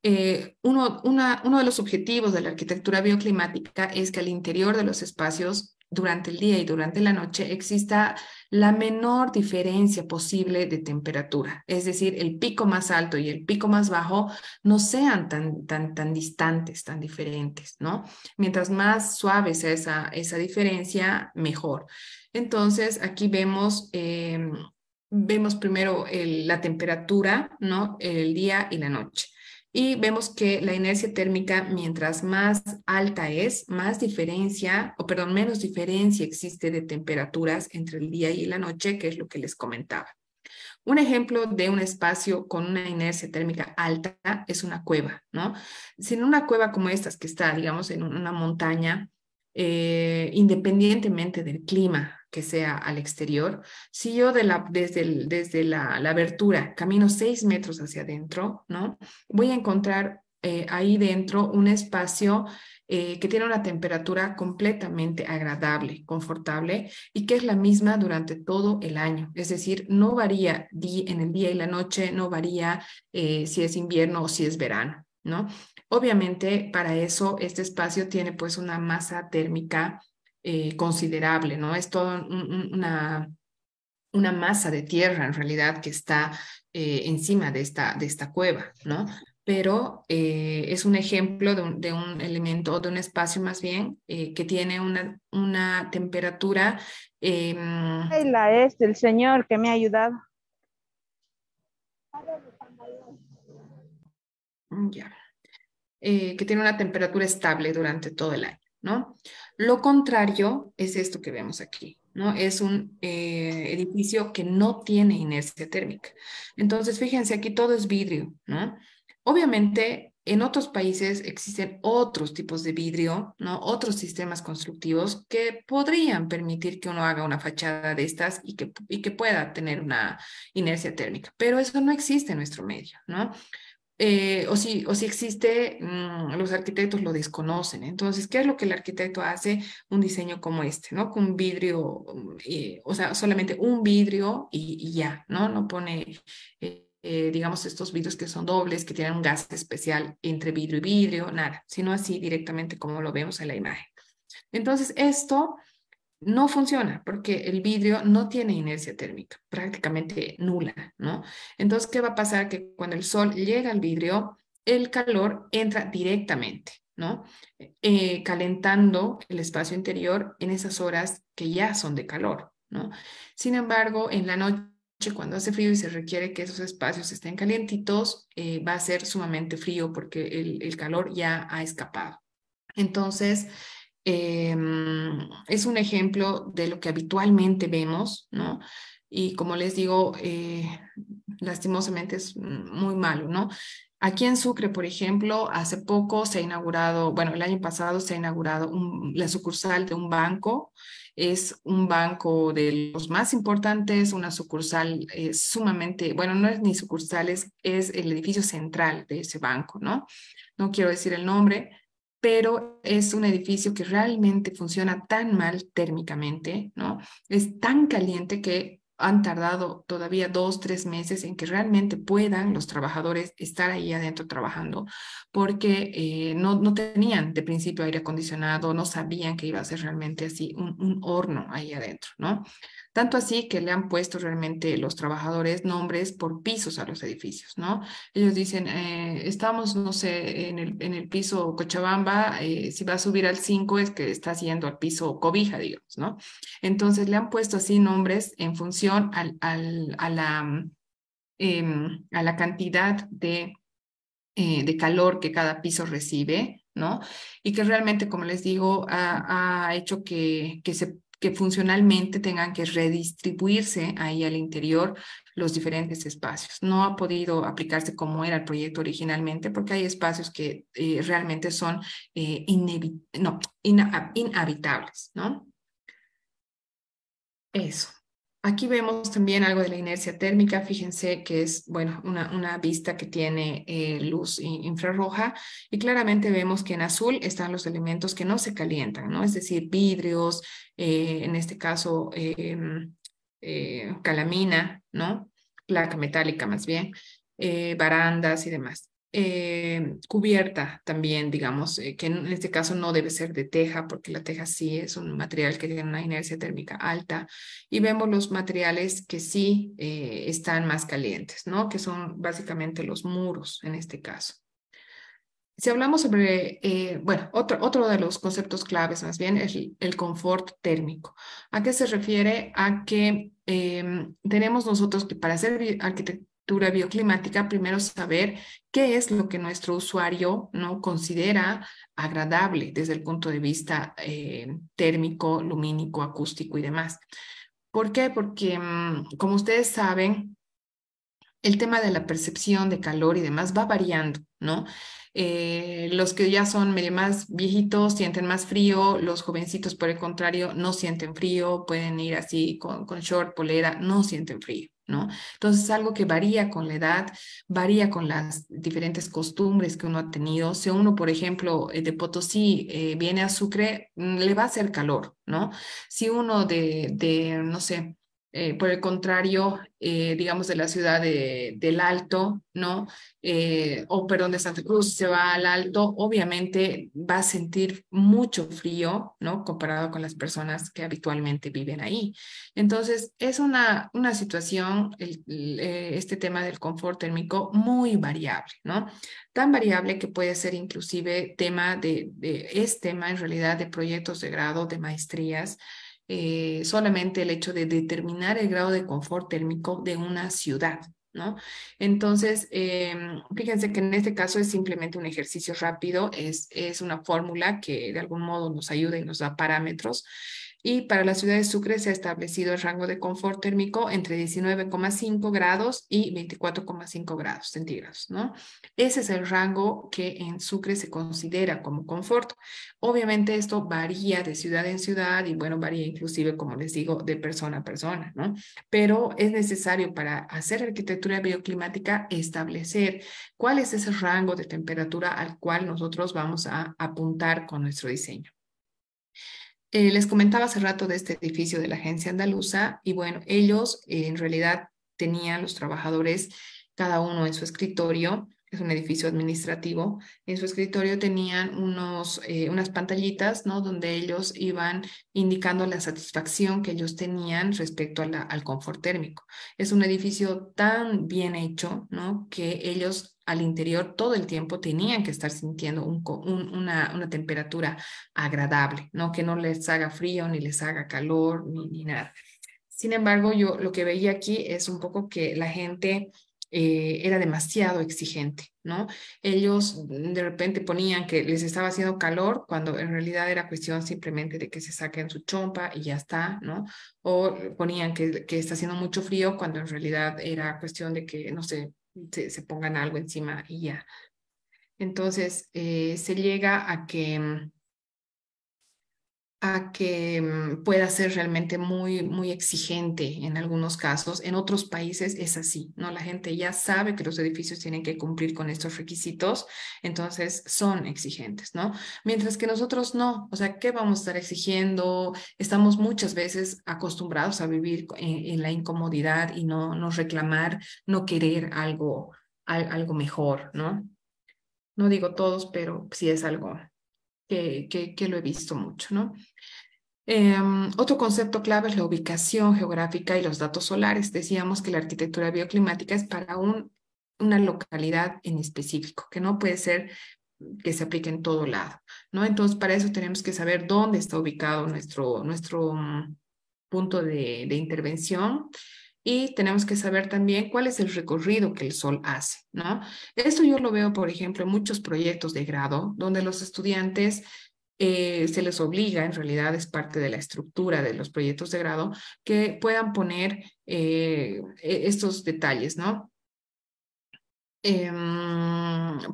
Eh, uno, de los objetivos de la arquitectura bioclimática es que al interior de los espacios durante el día y durante la noche exista la menor diferencia posible de temperatura, es decir, el pico más alto y el pico más bajo no sean tan, tan, tan distantes, tan diferentes, ¿no? Mientras más suave sea esa, esa diferencia, mejor. Entonces, aquí vemos... Eh, vemos primero la temperatura, ¿no? El día y la noche y vemos que la inercia térmica, mientras más alta es, más diferencia, o perdón, menos diferencia existe de temperaturas entre el día y la noche, que es lo que les comentaba. Un ejemplo de un espacio con una inercia térmica alta es una cueva, ¿no? Si en una cueva como estas que está, digamos, en una montaña, eh, independientemente del clima, que sea al exterior, si yo de la, desde, desde la, abertura camino seis metros hacia adentro, ¿no? Voy a encontrar eh, ahí dentro un espacio eh, que tiene una temperatura completamente agradable, confortable y que es la misma durante todo el año. Es decir, no varía en el día y la noche, no varía eh, si es invierno o si es verano, ¿no? Obviamente para eso este espacio tiene pues una masa térmica eh, considerable, ¿no? Es toda una, una masa de tierra en realidad que está eh, encima de esta, de esta cueva, ¿no? Pero eh, es un ejemplo de un, elemento o de un espacio más bien que tiene una, una temperatura. Em, la es el Señor que me ha ayudado. que tiene una temperatura estable durante todo el año, ¿no? Lo contrario es esto que vemos aquí, ¿no? Es un eh, edificio que no tiene inercia térmica. Entonces, fíjense, aquí todo es vidrio, ¿no? Obviamente, en otros países existen otros tipos de vidrio, ¿no? Otros sistemas constructivos que podrían permitir que uno haga una fachada de estas y y que pueda tener una inercia térmica, pero eso no existe en nuestro medio, ¿no? Eh, o, si, existe, mm, los arquitectos lo desconocen. ¿eh? Entonces, ¿qué es lo que el arquitecto hace? Un diseño como este, ¿no? Con vidrio, mm, eh, o sea, solamente un vidrio y, ya, ¿no? No pone... digamos, estos vidrios que son dobles, que tienen un gas especial entre vidrio y vidrio, nada, sino así directamente como lo vemos en la imagen. Entonces, esto no funciona porque el vidrio no tiene inercia térmica, prácticamente nula, ¿no? Entonces, ¿qué va a pasar? Que cuando el sol llega al vidrio, el calor entra directamente, ¿no? Eh, calentando el espacio interior en esas horas que ya son de calor, ¿no? Sin embargo, en la noche cuando hace frío y se requiere que esos espacios estén calientitos, eh, va a ser sumamente frío porque el, el calor ya ha escapado. Entonces, Em, es un ejemplo de lo que habitualmente vemos, ¿no? Y como les digo, eh, lastimosamente es muy malo, ¿no? Aquí en Sucre, por ejemplo, hace poco se ha inaugurado, bueno, el año pasado se ha inaugurado la sucursal de un banco. Es un banco de los más importantes, una sucursal eh, sumamente, bueno, no es ni sucursal, es, el edificio central de ese banco, ¿no? No quiero decir el nombre, pero es un edificio que realmente funciona tan mal térmicamente, ¿no? Es tan caliente que han tardado todavía dos, tres meses en que realmente puedan los trabajadores estar ahí adentro trabajando, porque eh, no, no, tenían de principio aire acondicionado, no sabían que iba a ser realmente así un, un horno ahí adentro, ¿no? Tanto así que le han puesto realmente los trabajadores nombres por pisos a los edificios, ¿no? Ellos dicen, eh, estamos, no sé, en el, en el piso Cochabamba, eh, si va a subir al 5 es que está haciendo al piso Cobija, digamos, ¿no? Entonces le han puesto así nombres en función al, a, la, em, a la cantidad de, eh, de calor que cada piso recibe, ¿no? Y que realmente, como les digo, ha, hecho que, que, se, que funcionalmente tengan que redistribuirse ahí al interior los diferentes espacios. No ha podido aplicarse como era el proyecto originalmente porque hay espacios que eh, realmente son eh, no, inhabitables, ¿no? Eso. Aquí vemos también algo de la inercia térmica. Fíjense que es, bueno, una, vista que tiene eh, luz infrarroja y claramente vemos que en azul están los elementos que no se calientan, ¿no? Es decir, vidrios, eh, en este caso, em, eh, calamina, ¿no? Placa metálica más bien, barandas y demás. Eh, cubierta también, digamos, eh, que en este caso no debe ser de teja, porque la teja sí es un material que tiene una inercia térmica alta, y vemos los materiales que sí eh, están más calientes, ¿no? Que son básicamente los muros en este caso. Si hablamos sobre, bueno, otro, otro, de los conceptos claves más bien es el, confort térmico. ¿A qué se refiere? A que em, tenemos nosotros que para ser arquitectura bioclimática, primero saber qué es lo que nuestro usuario no considera agradable desde el punto de vista eh, térmico, lumínico, acústico y demás. ¿Por qué? Porque, mm, como ustedes saben, el tema de la percepción de calor y demás va variando, ¿no? Eh, los que ya son medio más viejitos sienten más frío, los jovencitos por el contrario no sienten frío, pueden ir así con short, polera, no sienten frío. Entonces, algo que varía con la edad, varía con las diferentes costumbres que uno ha tenido. Si uno, por ejemplo, eh, de Potosí eh, viene a Sucre, mm, le va a hacer calor, ¿no? Si uno de, de no sé, eh, por el contrario, eh, digamos, de la ciudad de, del Alto, ¿no? Eh, o, perdón, de Santa Cruz se va al Alto, obviamente va a sentir mucho frío, ¿no? Comparado con las personas que habitualmente viven ahí. Entonces, es una, una situación, el, eh, este tema del confort térmico, muy variable, ¿no? Tan variable que puede ser inclusive tema de, de es tema en realidad de proyectos de grado, de maestrías, eh, solamente el hecho de determinar el grado de confort térmico de una ciudad. ¿No? Entonces, em, fíjense que en este caso es simplemente un ejercicio rápido, es, es una fórmula que de algún modo nos ayuda y nos da parámetros y para la ciudad de Sucre se ha establecido el rango de confort térmico entre 19,5 grados y 24,5 grados centígrados, ¿no? Ese es el rango que en Sucre se considera como confort. Obviamente esto varía de ciudad en ciudad y bueno, varía inclusive, como les digo, de persona a persona, ¿no? Pero es necesario para hacer arquitectura bioclimática establecer cuál es ese rango de temperatura al cual nosotros vamos a apuntar con nuestro diseño. Eh, les comentaba hace rato de este edificio de la agencia andaluza y bueno, ellos eh, en realidad tenían los trabajadores cada uno en su escritorio, es un edificio administrativo, en su escritorio tenían unos, eh, unas pantallitas, ¿no? Donde ellos iban indicando la satisfacción que ellos tenían respecto al confort térmico. Es un edificio tan bien hecho, ¿no? Que ellos al interior todo el tiempo tenían que estar sintiendo una, temperatura agradable, ¿no? Que no les haga frío, ni les haga calor, ni, nada. Sin embargo, yo lo que veía aquí es un poco que la gente eh, era demasiado exigente, ¿no? Ellos mm, de repente ponían que les estaba haciendo calor cuando en realidad era cuestión simplemente de que se saquen su chompa y ya está, ¿no? O ponían que, que está haciendo mucho frío cuando en realidad era cuestión de que, no sé, se, pongan algo encima y ya. Entonces, eh, se llega a que mm, a que mm, pueda ser realmente muy, muy exigente en algunos casos. En otros países es así, ¿no? La gente ya sabe que los edificios tienen que cumplir con estos requisitos, entonces son exigentes, ¿no? Mientras que nosotros no, o sea, ¿qué vamos a estar exigiendo? Estamos muchas veces acostumbrados a vivir en, la incomodidad y no, reclamar, no querer algo, algo mejor, ¿no? No digo todos, pero sí es algo que, lo he visto mucho, ¿no? Em, otro concepto clave es la ubicación geográfica y los datos solares. Decíamos que la arquitectura bioclimática es para un, una localidad en específico, que no puede ser que se aplique en todo lado, ¿no? Entonces, para eso tenemos que saber dónde está ubicado nuestro, nuestro mm, punto de, de intervención, y tenemos que saber también cuál es el recorrido que el sol hace, ¿no? Esto yo lo veo, por ejemplo, en muchos proyectos de grado donde los estudiantes eh, se les obliga, en realidad es parte de la estructura de los proyectos de grado, que puedan poner eh, e-, estos detalles, ¿no? Em,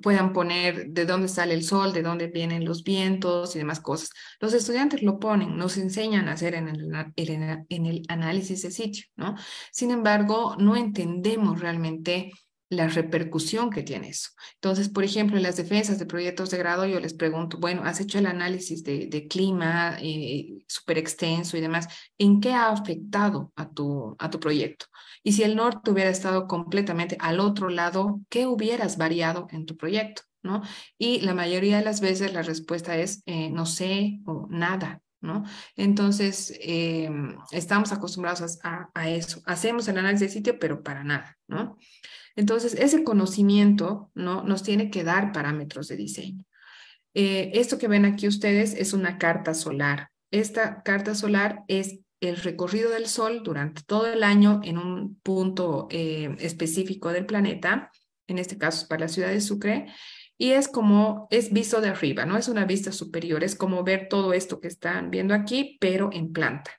puedan poner de dónde sale el sol, de dónde vienen los vientos y demás cosas. Los estudiantes lo ponen, nos enseñan a hacer en el, en el análisis de sitio, ¿no? Sin embargo, no entendemos realmente la repercusión que tiene eso. Entonces, por ejemplo, en las defensas de proyectos de grado, yo les pregunto, bueno, has hecho el análisis de, clima eh, súper extenso y demás, ¿en qué ha afectado a tu, a tu proyecto? Y si el norte hubiera estado completamente al otro lado, ¿qué hubieras variado en tu proyecto? ¿No? Y la mayoría de las veces la respuesta es eh, no sé o nada, ¿no? Entonces, eh, estamos acostumbrados a, a, eso. Hacemos el análisis de sitio, pero para nada, ¿no? Entonces, ese conocimiento nos tiene que dar parámetros de diseño. Eh, esto que ven aquí ustedes es una carta solar. Esta carta solar es el recorrido del Sol durante todo el año en un punto eh, específico del planeta, en este caso es para la ciudad de Sucre, y es como, es visto de arriba, no es una vista superior, es como ver todo esto que están viendo aquí, pero en planta.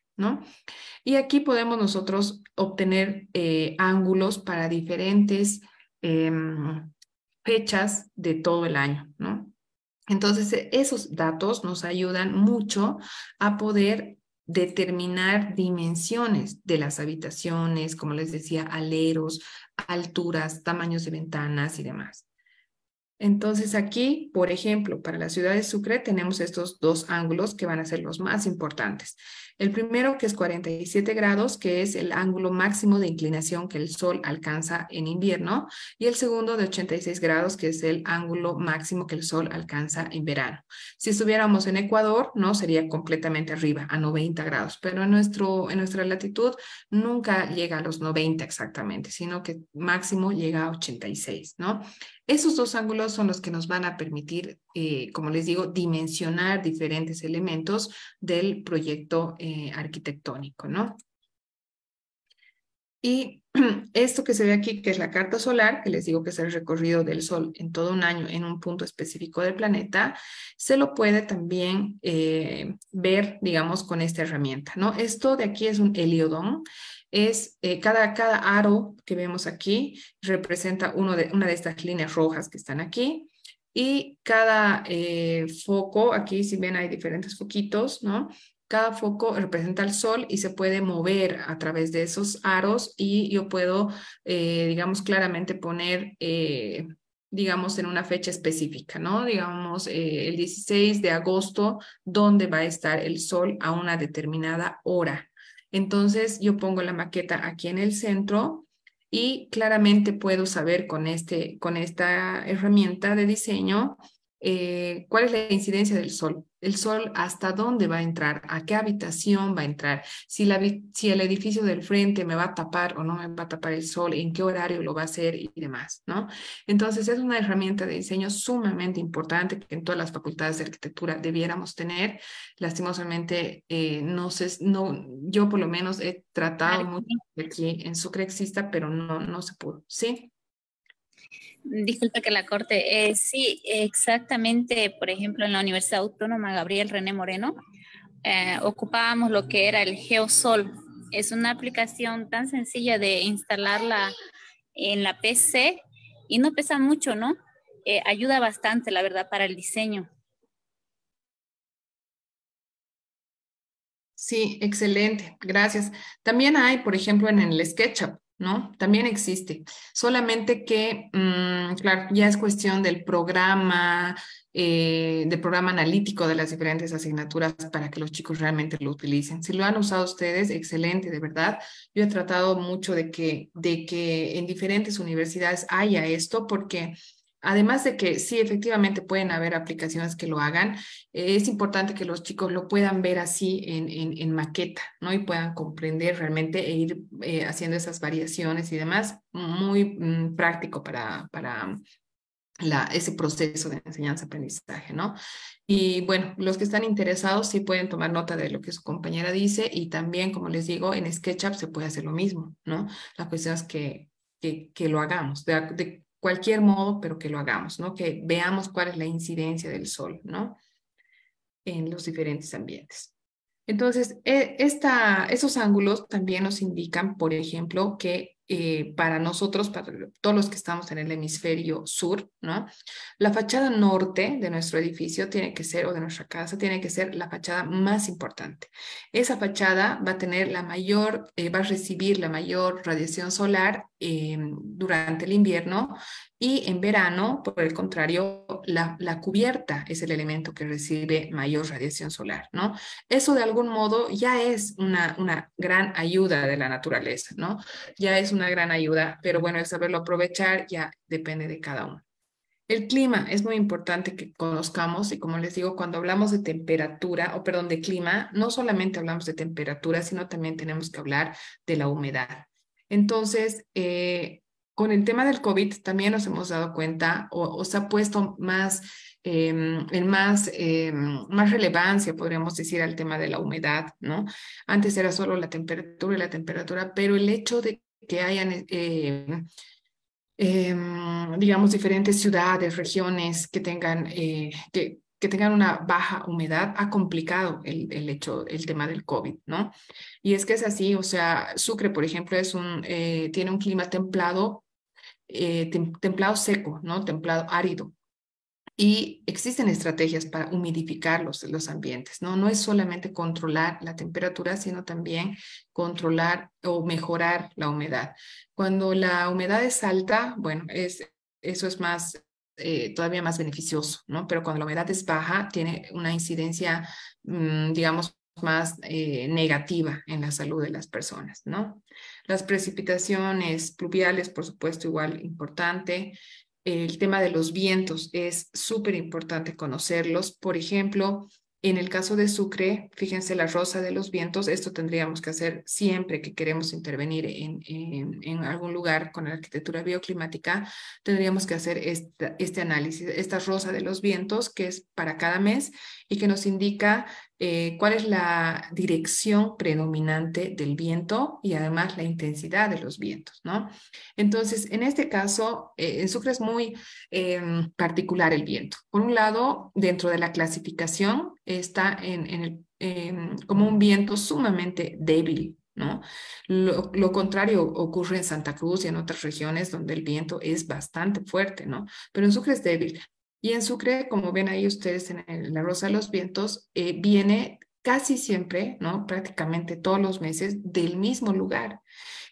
Y aquí podemos nosotros obtener eh, ángulos para diferentes em, fechas de todo el año, Entonces, e, esos datos nos ayudan mucho a poder determinar dimensiones de las habitaciones, como les decía, aleros, alturas, tamaños de ventanas y demás. Entonces aquí, por ejemplo, para la ciudad de Sucre tenemos estos dos ángulos que van a ser los más importantes. El primero, que es 47 grados, que es el ángulo máximo de inclinación que el Sol alcanza en invierno, y el segundo de 86 grados, que es el ángulo máximo que el Sol alcanza en verano. Si estuviéramos en Ecuador, no sería completamente arriba, a 90 grados, pero en, nuestro, en nuestra latitud nunca llega a los 90 exactamente, sino que máximo llega a 86, ¿no? Esos dos ángulos son los que nos van a permitir eh, como les digo, dimensionar diferentes elementos del proyecto eh, arquitectónico, ¿no? Y [clears throat] esto que se ve aquí, que es la carta solar, que les digo que es el recorrido del Sol en todo un año en un punto específico del planeta, se lo puede también eh, ver, digamos, con esta herramienta, ¿no? Esto de aquí es un heliodón, es cada, aro que vemos aquí representa una de estas líneas rojas que están aquí y cada eh, foco, aquí si bien hay diferentes foquitos, ¿no? Cada foco representa el sol y se puede mover a través de esos aros y yo puedo, eh, digamos, claramente poner, eh, digamos, en una fecha específica, ¿no? Digamos, el 16 de agosto, ¿dónde va a estar el sol a una determinada hora. Entonces, yo pongo la maqueta aquí en el centro y claramente puedo saber con, este, con esta herramienta de diseño eh, cuál es la incidencia del sol, el sol hasta dónde va a entrar, a qué habitación va a entrar, si, la, si el edificio del frente me va a tapar o no me va a tapar el sol, en qué horario lo va a hacer y demás, ¿no? Entonces es una herramienta de diseño sumamente importante que en todas las facultades de arquitectura debiéramos tener. Lastimosamente, eh, no sé, no, yo por lo menos he tratado mucho aquí en Sucre exista, pero no, no se pudo, ¿sí? Disculpa que la corte. Eh, sí, exactamente. Por ejemplo, en la Universidad Autónoma Gabriel René Moreno eh, ocupábamos lo que era el GeoSol. Es una aplicación tan sencilla de instalarla en la PC y no pesa mucho, ¿no? Eh, ayuda bastante, la verdad, para el diseño. Sí, excelente, gracias. También hay, por ejemplo, en el SketchUp, ¿no? También existe. Solamente que, mm, claro, ya es cuestión del programa, eh, del programa analítico de las diferentes asignaturas para que los chicos realmente lo utilicen. Si lo han usado ustedes, excelente, de verdad. Yo he tratado mucho de que, de que en diferentes universidades haya esto porque además de que sí, efectivamente pueden haber aplicaciones que lo hagan, eh, es importante que los chicos lo puedan ver así en, maqueta, ¿no? Y puedan comprender realmente e ir eh, haciendo esas variaciones y demás. Muy mm, práctico para, para ese proceso de enseñanza-aprendizaje, ¿no? Y bueno, los que están interesados sí pueden tomar nota de lo que su compañera dice y también, como les digo, en SketchUp se puede hacer lo mismo, ¿no? La cuestión es que, que, lo hagamos, de, de, cualquier modo, pero que lo hagamos, ¿no? Que veamos cuál es la incidencia del sol, ¿no? En los diferentes ambientes. Entonces, e, esta, esos ángulos también nos indican, por ejemplo, que eh, para nosotros, para todos los que estamos en el hemisferio sur, ¿no? La fachada norte de nuestro edificio tiene que ser, o de nuestra casa, tiene que ser la fachada más importante. Esa fachada va a tener la mayor, eh, va a recibir la mayor radiación solar eh, durante el invierno y en verano, por el contrario, la, cubierta es el elemento que recibe mayor radiación solar, ¿no? Eso de algún modo ya es una, una gran ayuda de la naturaleza, ¿no? Ya es una gran ayuda, pero bueno, el saberlo aprovechar ya depende de cada uno. El clima es muy importante que conozcamos y como les digo, cuando hablamos de temperatura, o perdón, de clima, no solamente hablamos de temperatura, sino también tenemos que hablar de la humedad. Entonces, eh, con el tema del COVID también nos hemos dado cuenta o, se ha puesto más, em, en más, em, más relevancia, podríamos decir, al tema de la humedad, ¿no? Antes era solo la temperatura y la temperatura, pero el hecho de que hayan, eh, em, digamos, diferentes ciudades, regiones que tengan, eh, que, que, tengan una baja humedad ha complicado el, el, hecho, el tema del COVID, ¿no? Y es que es así, o sea, Sucre, por ejemplo, es un, eh, tiene un clima templado, templado seco, ¿no? Templado árido. Y existen estrategias para humidificar los, ambientes, ¿no? No es solamente controlar la temperatura, sino también controlar o mejorar la humedad. Cuando la humedad es alta, bueno, es, eso es más eh, todavía más beneficioso, ¿no? Pero cuando la humedad es baja, tiene una incidencia, mm, digamos, más eh, negativa en la salud de las personas, ¿no? Las precipitaciones pluviales, por supuesto, igual importante el tema de los vientos es súper importante conocerlos. Por ejemplo, en el caso de Sucre, fíjense la rosa de los vientos, esto tendríamos que hacer siempre que queremos intervenir en, algún lugar con la arquitectura bioclimática, tendríamos que hacer este análisis, esta rosa de los vientos que es para cada mes y que nos indica eh, cuál es la dirección predominante del viento y además la intensidad de los vientos, ¿no? Entonces, en este caso, eh, en Sucre es muy em, particular el viento. Por un lado, dentro de la clasificación está en, em, como un viento sumamente débil, ¿no? Lo, lo, contrario ocurre en Santa Cruz y en otras regiones donde el viento es bastante fuerte, ¿no? Pero en Sucre es débil. Y en Sucre, como ven ahí ustedes en, la Rosa de los Vientos, eh, viene casi siempre, ¿no? Prácticamente todos los meses del mismo lugar.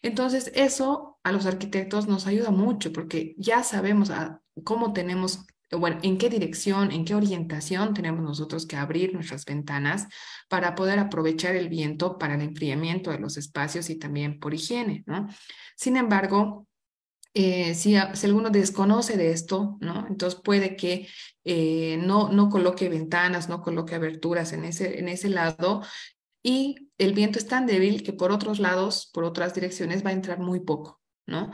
Entonces, eso a los arquitectos nos ayuda mucho porque ya sabemos ah, cómo tenemos, bueno, en qué dirección, en qué orientación tenemos nosotros que abrir nuestras ventanas para poder aprovechar el viento para el enfriamiento de los espacios y también por higiene, ¿no? Sin embargo, eh, si, si, alguno desconoce de esto, ¿no? Entonces puede que eh, no, no coloque ventanas, no coloque aberturas en ese, en ese lado y el viento es tan débil que por otros lados, por otras direcciones va a entrar muy poco, ¿no?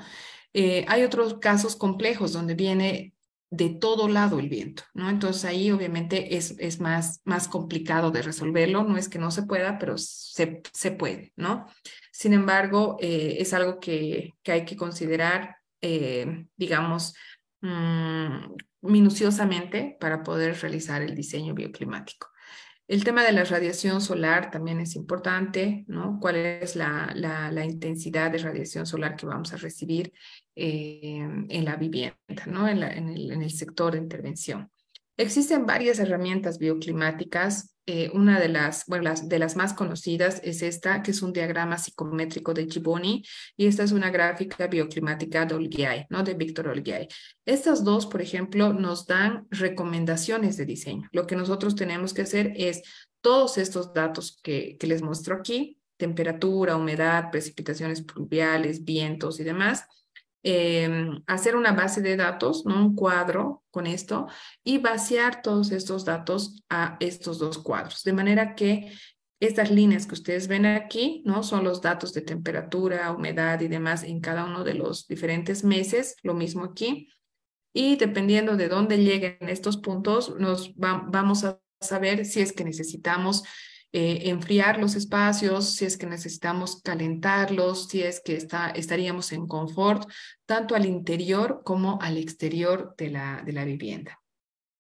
Eh, hay otros casos complejos donde viene de todo lado el viento, ¿no? Entonces ahí obviamente es, es más, más complicado de resolverlo, no es que no se pueda, pero se, se puede, ¿no? Sin embargo, es algo que, que, hay que considerar eh, digamos, mm, minuciosamente para poder realizar el diseño bioclimático. El tema de la radiación solar también es importante, ¿no? ¿Cuál es la, intensidad de radiación solar que vamos a recibir eh, en la vivienda, ¿no? en, el, sector de intervención. Existen varias herramientas bioclimáticas. Eh, una de las, de las más conocidas es esta, que es un diagrama psicométrico de Giboni, y esta es una gráfica bioclimática de Olguiay, ¿no? de Víctor Olguiay. Estas dos, por ejemplo, nos dan recomendaciones de diseño. Lo que nosotros tenemos que hacer es todos estos datos que, que les muestro aquí, temperatura, humedad, precipitaciones pluviales, vientos y demás, Em, hacer una base de datos, ¿no? un cuadro con esto, y vaciar todos estos datos a estos dos cuadros, de manera que estas líneas que ustedes ven aquí, ¿no? Son los datos de temperatura, humedad y demás en cada uno de los diferentes meses, lo mismo aquí. Y dependiendo de dónde lleguen estos puntos, nos vamos a saber si es que necesitamos eh, enfriar los espacios, si es que necesitamos calentarlos, si es que está, estaríamos en confort, tanto al interior como al exterior de la vivienda.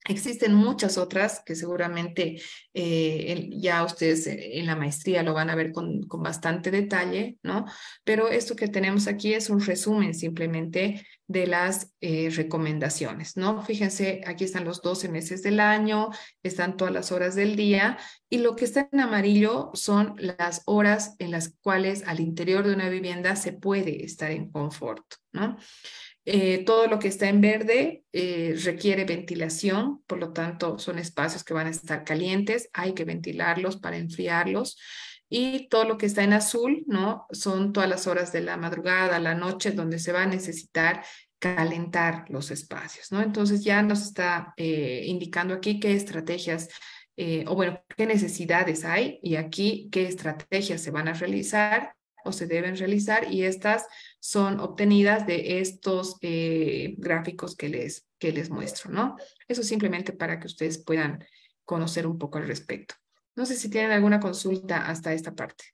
Existen muchas otras que seguramente eh, ya ustedes eh, en la maestría lo van a ver con, bastante detalle, ¿no? Pero esto que tenemos aquí es un resumen simplemente de las eh, recomendaciones, ¿no? Fíjense, aquí están los 12 meses del año, están todas las horas del día y lo que está en amarillo son las horas en las cuales al interior de una vivienda se puede estar en confort, ¿no? Eh, todo lo que está en verde eh, requiere ventilación, por lo tanto son espacios que van a estar calientes, hay que ventilarlos para enfriarlos. Y todo lo que está en azul, ¿no? Son todas las horas de la madrugada, la noche, donde se va a necesitar calentar los espacios, ¿no? Entonces ya nos está eh, indicando aquí qué estrategias o bueno, qué necesidades hay y aquí qué estrategias se van a realizar o se deben realizar y estas son obtenidas de estos eh, gráficos que les, que les muestro, ¿no? Eso simplemente para que ustedes puedan conocer un poco al respecto. No sé si tienen alguna consulta hasta esta parte.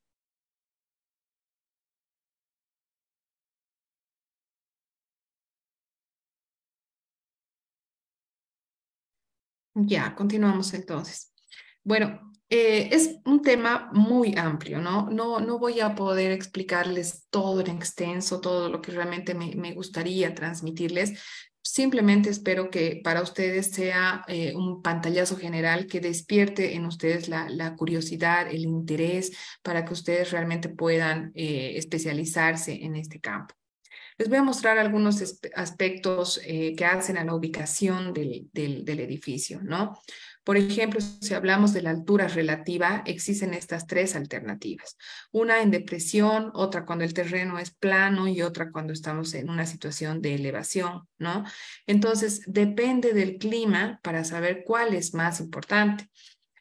Ya, continuamos entonces. Bueno, eh, es un tema muy amplio, ¿no? ¿no? voy a poder explicarles todo en extenso, todo lo que realmente me, gustaría transmitirles. Simplemente espero que para ustedes sea eh, un pantallazo general que despierte en ustedes la, curiosidad, el interés, para que ustedes realmente puedan eh, especializarse en este campo. Les voy a mostrar algunos aspectos que hacen a la ubicación del, del, edificio, ¿no? Por ejemplo, si hablamos de la altura relativa, existen estas tres alternativas. Una en depresión, otra cuando el terreno es plano y otra cuando estamos en una situación de elevación, ¿no? Entonces, depende del clima para saber cuál es más importante.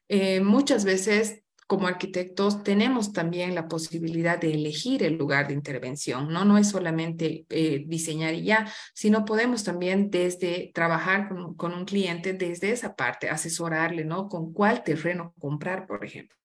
Eh, muchas veces como arquitectos tenemos también la posibilidad de elegir el lugar de intervención, ¿no? No es solamente eh, diseñar y ya, sino podemos también desde trabajar con, un cliente desde esa parte, asesorarle, ¿no? Con cuál terreno comprar, por ejemplo.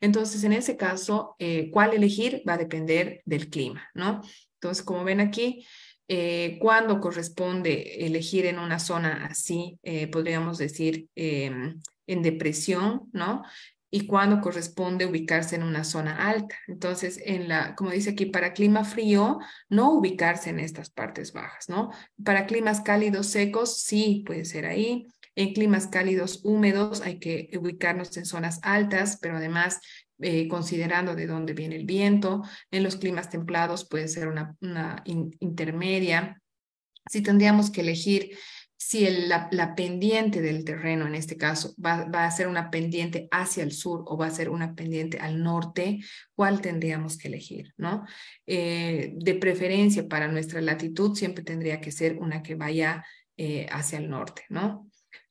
Entonces, en ese caso, eh, cuál elegir va a depender del clima, ¿no? Entonces, como ven aquí, eh, cuándo corresponde elegir en una zona así, eh, podríamos decir, em, en depresión, ¿no? y cuándo corresponde ubicarse en una zona alta. Entonces, en la, como dice aquí, para clima frío, no ubicarse en estas partes bajas, ¿no? Para climas cálidos secos, sí, puede ser ahí. En climas cálidos húmedos hay que ubicarnos en zonas altas, pero además eh, considerando de dónde viene el viento. En los climas templados puede ser una, intermedia. Si tendríamos que elegir si la, pendiente del terreno, en este caso, va, a ser una pendiente hacia el sur o va a ser una pendiente al norte, ¿cuál tendríamos que elegir? ¿no? Eh, de preferencia para nuestra latitud siempre tendría que ser una que vaya eh, hacia el norte.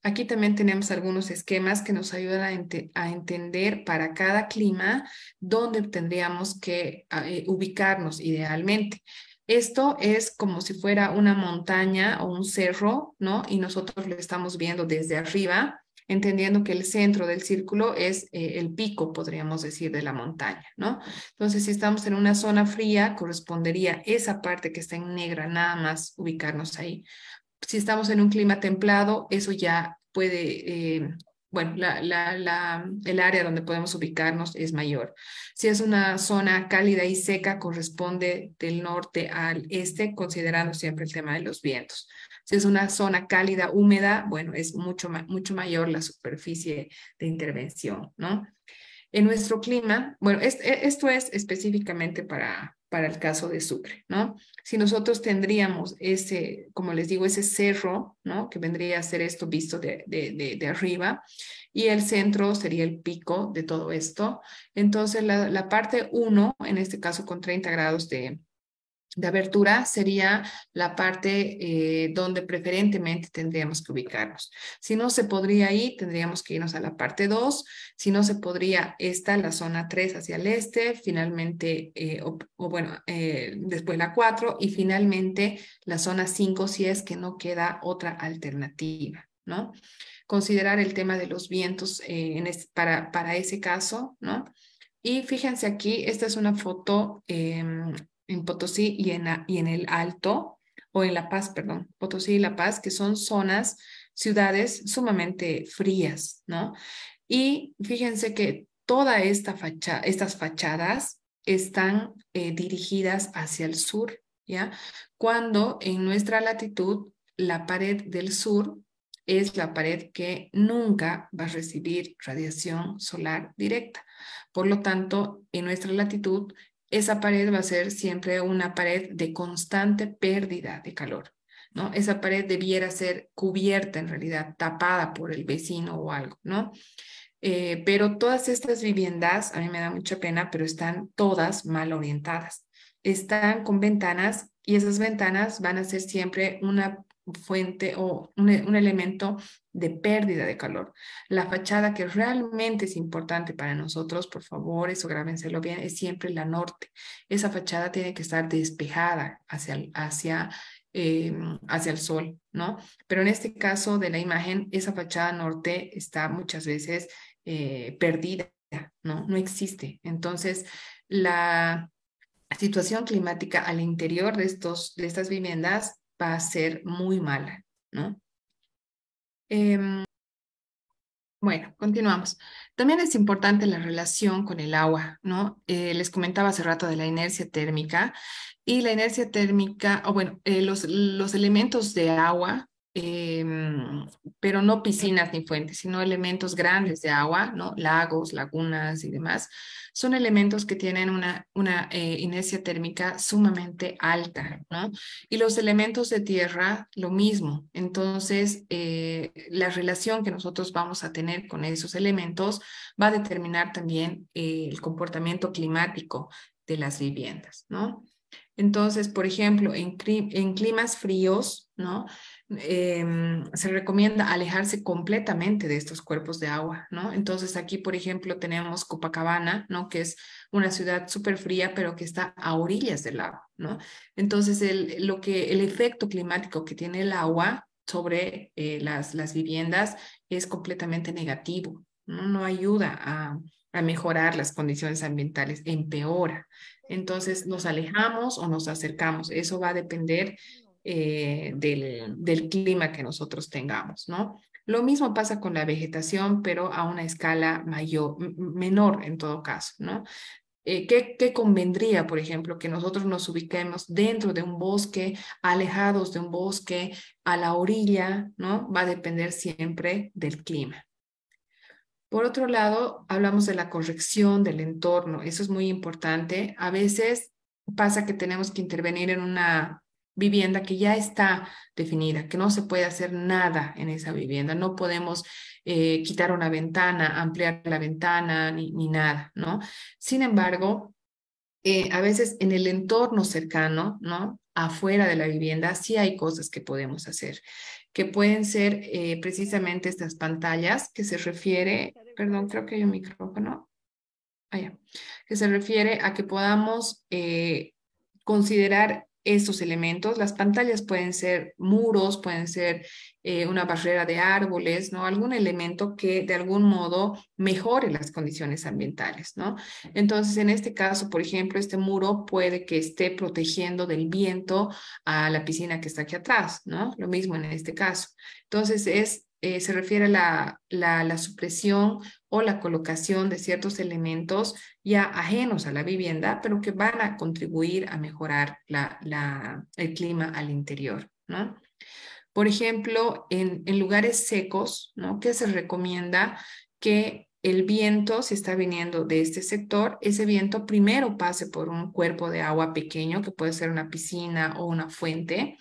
Aquí también tenemos algunos esquemas que nos ayudan a, entender para cada clima dónde tendríamos que ah, eh, ubicarnos idealmente. Esto es como si fuera una montaña o un cerro, ¿no? Y nosotros lo estamos viendo desde arriba, entendiendo que el centro del círculo es eh, el pico, podríamos decir, de la montaña, ¿no? Entonces, si estamos en una zona fría, correspondería esa parte que está en negra, nada más ubicarnos ahí. Si estamos en un clima templado, eso ya puede eh, bueno, la, la, el área donde podemos ubicarnos es mayor. Si es una zona cálida y seca, corresponde del norte al este, considerando siempre el tema de los vientos. Si es una zona cálida, húmeda, bueno, es mucho, mucho mayor la superficie de intervención, ¿no? En nuestro clima, bueno, e, esto es específicamente para, para el caso de Sucre, ¿no? Si nosotros tendríamos ese, como les digo, ese cerro, ¿no? Que vendría a ser esto visto de, arriba, y el centro sería el pico de todo esto. Entonces, la, la parte 1, en este caso con 30 grados de, de abertura sería la parte eh, donde preferentemente tendríamos que ubicarnos. Si no se podría ahí, tendríamos que irnos a la parte 2. Si no se podría, esta, la zona 3 hacia el este, finalmente, eh, o, bueno, eh, después la 4 y finalmente la zona 5 si es que no queda otra alternativa, ¿no? Considerar el tema de los vientos en para, para ese caso, ¿no? Y fíjense aquí, esta es una foto em, en Potosí y en, y en el Alto, o en La Paz, perdón, Potosí y La Paz, que son zonas, ciudades sumamente frías, ¿no? Y fíjense que toda esta estas fachadas están eh, dirigidas hacia el sur, ¿ya? Cuando en nuestra latitud la pared del sur es la pared que nunca va a recibir radiación solar directa. Por lo tanto, en nuestra latitud esa pared va a ser siempre una pared de constante pérdida de calor, ¿no? Esa pared debiera ser cubierta en realidad, tapada por el vecino o algo, ¿no? Eh, pero todas estas viviendas, a mí me da mucha pena, pero están todas mal orientadas. Están con ventanas y esas ventanas van a ser siempre una fuente o e, un, elemento de pérdida de calor. La fachada que realmente es importante para nosotros, por favor, eso grábenselo bien, es siempre la norte. Esa fachada tiene que estar despejada hacia, hacia, em, hacia el sol, ¿no? Pero en este caso de la imagen, esa fachada norte está muchas veces eh, perdida, ¿no? No existe. Entonces, la situación climática al interior de, estos, de estas viviendas va a ser muy mala, ¿no? Em, bueno, continuamos. También es importante la relación con el agua, ¿no? Eh, les comentaba hace rato de la inercia térmica y la inercia térmica, o bueno, eh, los, los, elementos de agua eh, pero no piscinas ni fuentes, sino elementos grandes de agua, ¿no? lagos, lagunas y demás, son elementos que tienen una, una eh, inercia térmica sumamente alta, ¿no? Y los elementos de tierra, lo mismo. Entonces, eh, la relación que nosotros vamos a tener con esos elementos va a determinar también eh, el comportamiento climático de las viviendas, ¿no? Entonces, por ejemplo, en, en climas fríos, ¿no? Em, se recomienda alejarse completamente de estos cuerpos de agua, ¿no? Entonces aquí, por ejemplo, tenemos Copacabana, ¿no? Que es una ciudad súper fría, pero que está a orillas del lago, ¿no? Entonces, el, lo que, el efecto climático que tiene el agua sobre eh, las, las viviendas es completamente negativo, ¿no? No ayuda a, a mejorar las condiciones ambientales, empeora. Entonces, nos alejamos o nos acercamos. Eso va a depender eh, del, clima que nosotros tengamos, ¿no? Lo mismo pasa con la vegetación, pero a una escala mayor, menor en todo caso, ¿no? Eh, ¿qué, ¿Qué convendría, por ejemplo, que nosotros nos ubiquemos dentro de un bosque, alejados de un bosque, a la orilla, ¿no? Va a depender siempre del clima. Por otro lado, hablamos de la corrección del entorno. Eso es muy importante. A veces pasa que tenemos que intervenir en una vivienda que ya está definida, que no se puede hacer nada en esa vivienda, no podemos eh, quitar una ventana, ampliar la ventana, ni, ni nada, ¿no? Sin embargo, eh, a veces en el entorno cercano, ¿no? Afuera de la vivienda, sí hay cosas que podemos hacer, que pueden ser eh, precisamente estas pantallas que se refiere, perdón, creo que hay un micrófono, allá, ah, que se refiere a que podamos considerar estos elementos. Las pantallas pueden ser muros, pueden ser eh, una barrera de árboles, ¿no? Algún elemento que de algún modo mejore las condiciones ambientales, ¿no? Entonces, en este caso, por ejemplo, este muro puede que esté protegiendo del viento a la piscina que está aquí atrás, ¿no? Lo mismo en este caso. Entonces, es eh, se refiere a la, supresión o la colocación de ciertos elementos ya ajenos a la vivienda, pero que van a contribuir a mejorar el clima al interior. ¿no? Por ejemplo, en, lugares secos, ¿no? Que se recomienda? Que el viento, si está viniendo de este sector, ese viento primero pase por un cuerpo de agua pequeño, que puede ser una piscina o una fuente,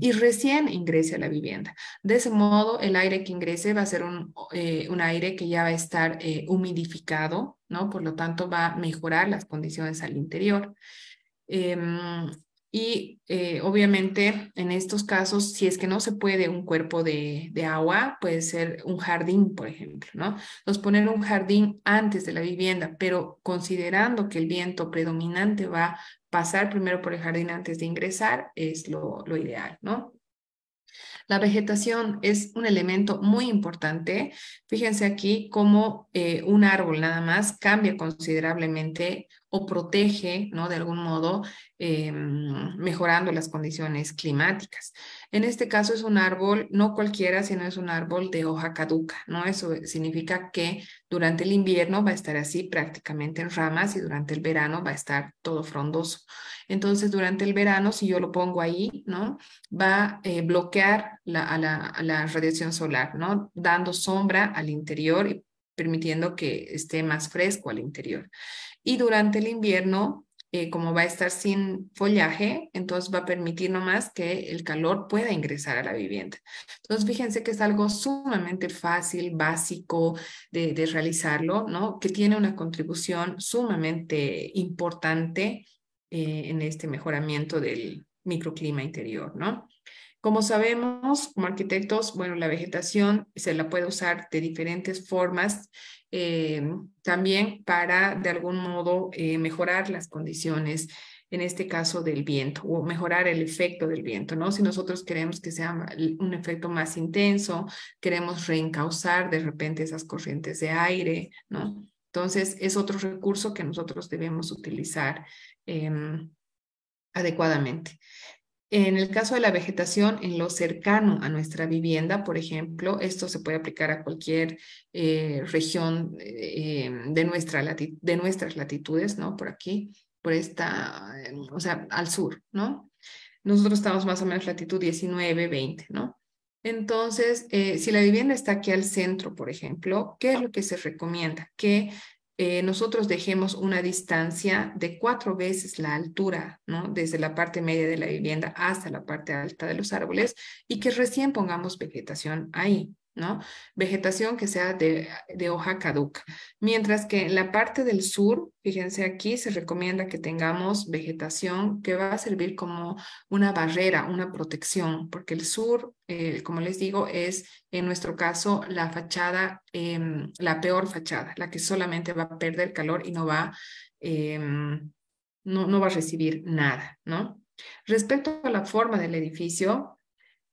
y recién ingrese a la vivienda. De ese modo, el aire que ingrese va a ser un, eh, un aire que ya va a estar eh, humidificado, ¿no? Por lo tanto, va a mejorar las condiciones al interior. Em, y eh, obviamente en estos casos, si es que no se puede un cuerpo de, de, agua, puede ser un jardín, por ejemplo, ¿no? Entonces poner un jardín antes de la vivienda, pero considerando que el viento predominante va pasar primero por el jardín antes de ingresar es lo, ideal, ¿no? La vegetación es un elemento muy importante. Fíjense aquí cómo eh, un árbol nada más cambia considerablemente o protege, ¿no? De algún modo, em, mejorando las condiciones climáticas. En este caso es un árbol, no cualquiera, sino es un árbol de hoja caduca, ¿no? Eso significa que durante el invierno va a estar así prácticamente en ramas y durante el verano va a estar todo frondoso. Entonces, durante el verano, si yo lo pongo ahí, ¿no? Va a eh, bloquear la, a la, la radiación solar, ¿no? Dando sombra al interior y permitiendo que esté más fresco al interior. Y durante el invierno, eh, como va a estar sin follaje, entonces va a permitir nomás que el calor pueda ingresar a la vivienda. Entonces, fíjense que es algo sumamente fácil, básico de, realizarlo, ¿no? Que tiene una contribución sumamente importante eh, en este mejoramiento del microclima interior, ¿no? Como sabemos, como arquitectos, bueno, la vegetación se la puede usar de diferentes formas eh, también para de algún modo eh, mejorar las condiciones, en este caso del viento, o mejorar el efecto del viento, ¿no? Si nosotros queremos que sea un efecto más intenso, queremos reencauzar de repente esas corrientes de aire, ¿no? Entonces, es otro recurso que nosotros debemos utilizar em, adecuadamente. En el caso de la vegetación, en lo cercano a nuestra vivienda, por ejemplo, esto se puede aplicar a cualquier eh, región eh, em, de, nuestra de nuestras latitudes, ¿no? Por aquí, por esta, em, o sea, al sur, ¿no? Nosotros estamos más o menos latitud 19, 20, ¿no? Entonces, eh, si la vivienda está aquí al centro, por ejemplo, ¿qué es lo que se recomienda? Que eh, nosotros dejemos una distancia de cuatro veces la altura, Desde la parte media de la vivienda hasta la parte alta de los árboles y que recién pongamos vegetación ahí. Vegetación que sea de, hoja caduca. Mientras que en la parte del sur, fíjense aquí, se recomienda que tengamos vegetación que va a servir como una barrera, una protección, porque el sur, eh, como les digo, es en nuestro caso la fachada, em, la peor fachada, la que solamente va a perder calor y no va, em, no va a recibir nada, ¿no? Respecto a la forma del edificio,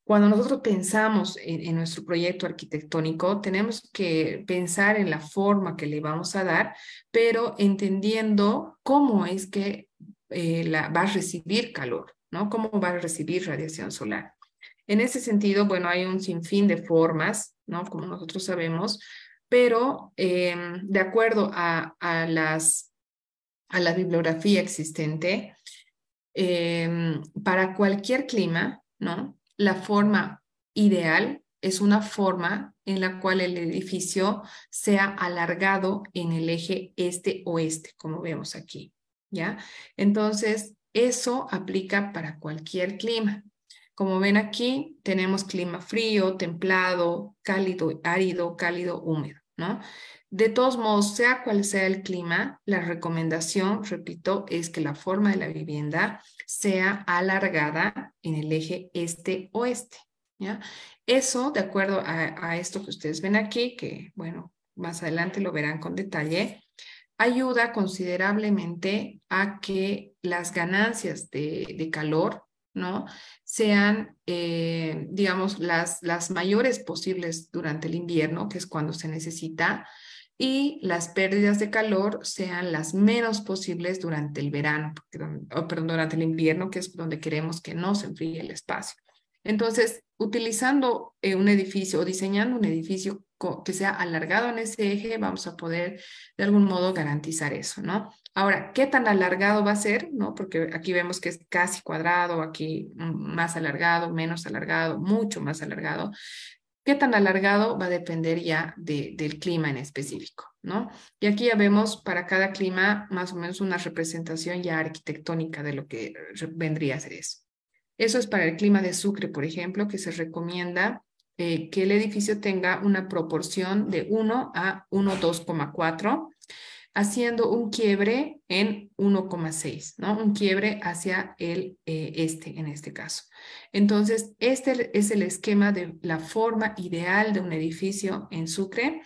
cuando nosotros pensamos en, nuestro proyecto arquitectónico, tenemos que pensar en la forma que le vamos a dar, pero entendiendo cómo es que eh, la, va a recibir calor, ¿no? Cómo va a recibir radiación solar. En ese sentido, bueno, hay un sinfín de formas, ¿no? Como nosotros sabemos, pero em, de acuerdo a, a, las, a la bibliografía existente, em, para cualquier clima, ¿no? la forma ideal es una forma en la cual el edificio sea alargado en el eje este-oeste, como vemos aquí, ¿ya? Entonces, eso aplica para cualquier clima. Como ven aquí, tenemos clima frío, templado, cálido, árido, cálido, húmedo. ¿no? De todos modos, sea cual sea el clima, la recomendación, repito, es que la forma de la vivienda sea alargada en el eje este-oeste. ¿ya? Eso, de acuerdo a, esto que ustedes ven aquí, que bueno, más adelante lo verán con detalle, ayuda considerablemente a que las ganancias de, de calor ¿no? sean, eh, digamos, las, las mayores posibles durante el invierno, que es cuando se necesita, y las pérdidas de calor sean las menos posibles durante el verano, o oh, perdón, durante el invierno, que es donde queremos que no se enfríe el espacio. Entonces, utilizando eh, un edificio o diseñando un edificio que sea alargado en ese eje, vamos a poder de algún modo garantizar eso, ¿no? Ahora, ¿qué tan alargado va a ser? ¿No? Porque aquí vemos que es casi cuadrado, aquí más alargado, menos alargado, mucho más alargado. ¿Qué tan alargado va a depender ya del clima en específico? Y aquí ya vemos para cada clima más o menos una representación ya arquitectónica de lo que vendría a ser eso. Eso es para el clima de Sucre, por ejemplo, que se recomienda eh, que el edificio tenga una proporción de 1 a 1,2,4 haciendo un quiebre en 1,6, ¿no? Un quiebre hacia el eh, este en este caso. Entonces, este es el esquema de la forma ideal de un edificio en Sucre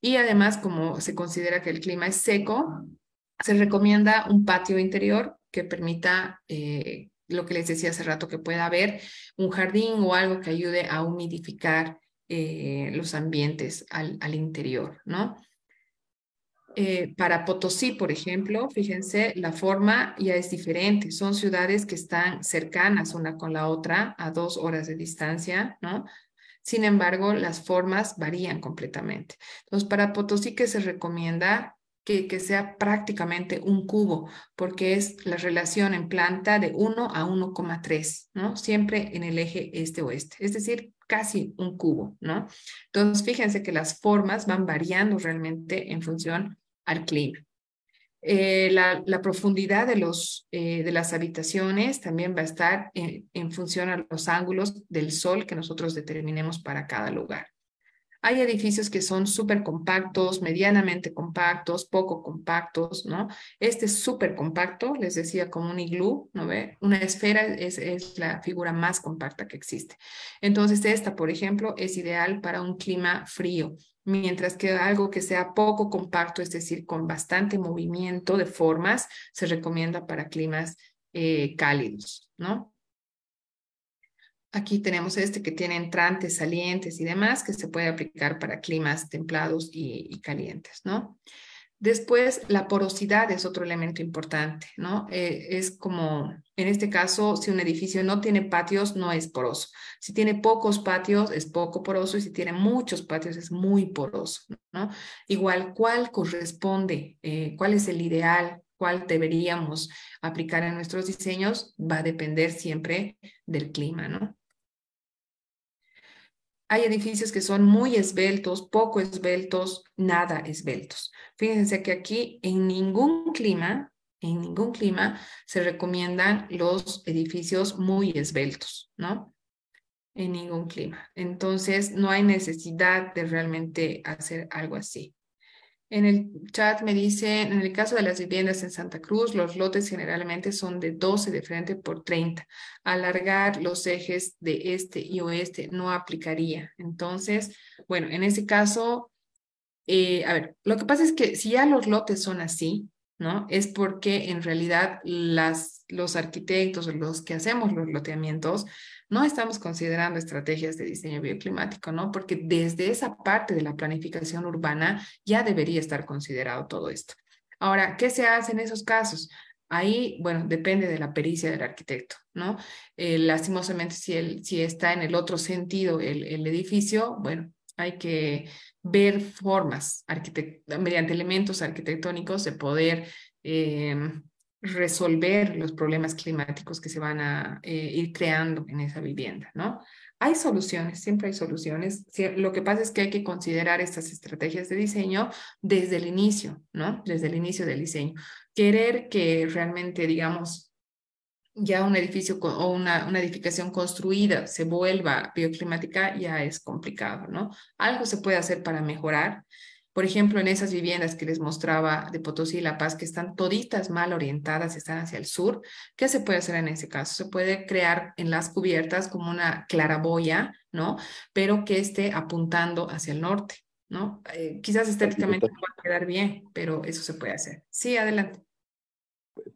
y además, como se considera que el clima es seco, se recomienda un patio interior que permita eh, lo que les decía hace rato, que pueda haber un jardín o algo que ayude a humidificar eh, los ambientes al interior, ¿no? Eh, para Potosí, por ejemplo, fíjense, la forma ya es diferente. Son ciudades que están cercanas una con la otra, a dos horas de distancia, ¿no? Sin embargo, las formas varían completamente. Entonces, para Potosí, que se recomienda? Que, que, sea prácticamente un cubo, porque es la relación en planta de 1 a 1,3, ¿no? Siempre en el eje este-oeste, es decir, casi un cubo, ¿no? Entonces, fíjense que las formas van variando realmente en función al clima. Eh, la, profundidad de, los, eh, de las habitaciones también va a estar en, función a los ángulos del sol que nosotros determinemos para cada lugar. Hay edificios que son súper compactos, medianamente compactos, poco compactos, ¿no? Este es súper compacto, les decía, como un iglú, ¿no ve? Una esfera es, la figura más compacta que existe. Entonces, esta, por ejemplo, es ideal para un clima frío, mientras que algo que sea poco compacto, es decir, con bastante movimiento de formas, se recomienda para climas eh, cálidos, ¿no? Aquí tenemos este que tiene entrantes, salientes y demás, que se puede aplicar para climas templados y, calientes, ¿no? Después, la porosidad es otro elemento importante, ¿no? Eh, es como, en este caso, si un edificio no tiene patios, no es poroso. Si tiene pocos patios, es poco poroso y si tiene muchos patios, es muy poroso, ¿no? Igual, ¿cuál corresponde? Eh, ¿Cuál es el ideal? cuál deberíamos aplicar en nuestros diseños va a depender siempre del clima, ¿no? Hay edificios que son muy esbeltos, poco esbeltos, nada esbeltos. Fíjense que aquí en ningún clima, en ningún clima se recomiendan los edificios muy esbeltos, ¿no? En ningún clima. Entonces, no hay necesidad de realmente hacer algo así. En el chat me dice, en el caso de las viviendas en Santa Cruz, los lotes generalmente son de 12 de frente por 30. Alargar los ejes de este y oeste no aplicaría. Entonces, bueno, en ese caso, eh, a ver, lo que pasa es que si ya los lotes son así, ¿no? Es porque en realidad las, los arquitectos o los que hacemos los loteamientos no estamos considerando estrategias de diseño bioclimático, ¿no? Porque desde esa parte de la planificación urbana ya debería estar considerado todo esto. Ahora, ¿qué se hace en esos casos? Ahí, bueno, depende de la pericia del arquitecto, ¿no? Eh, lastimosamente, si, el, si está en el otro sentido el, el edificio, bueno, hay que ver formas mediante elementos arquitectónicos de poder em, resolver los problemas climáticos que se van a eh, ir creando en esa vivienda, ¿no? Hay soluciones, siempre hay soluciones. Lo que pasa es que hay que considerar estas estrategias de diseño desde el inicio, ¿no? Desde el inicio del diseño. Querer que realmente, digamos, ya un edificio o una, edificación construida se vuelva bioclimática, ya es complicado, ¿no? Algo se puede hacer para mejorar. Por ejemplo, en esas viviendas que les mostraba de Potosí y La Paz, que están toditas mal orientadas, están hacia el sur, ¿qué se puede hacer en ese caso? Se puede crear en las cubiertas como una claraboya, ¿no? Pero que esté apuntando hacia el norte, ¿no? Eh, quizás estéticamente no va a quedar bien, pero eso se puede hacer. Sí, adelante.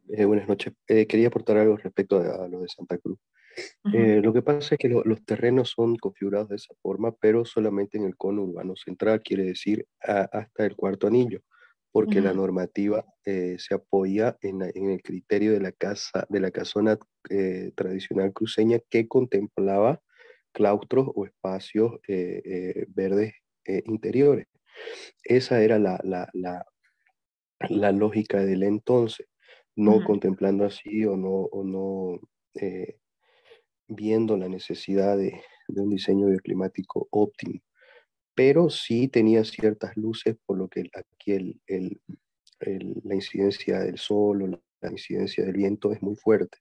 Eh, buenas noches. Eh, quería aportar algo respecto a, lo de Santa Cruz. Eh, lo que pasa es que los terrenos son configurados de esa forma, pero solamente en el cono urbano central, quiere decir hasta el cuarto anillo, porque la normativa se apoya en, el criterio de la casa, de la casona tradicional cruceña que contemplaba claustros o espacios verdes interiores. Esa era la, la, la lógica del entonces no contemplando así o no, o no eh, viendo la necesidad de, un diseño bioclimático óptimo. Pero sí tenía ciertas luces, por lo que aquí la incidencia del sol o la, incidencia del viento es muy fuerte.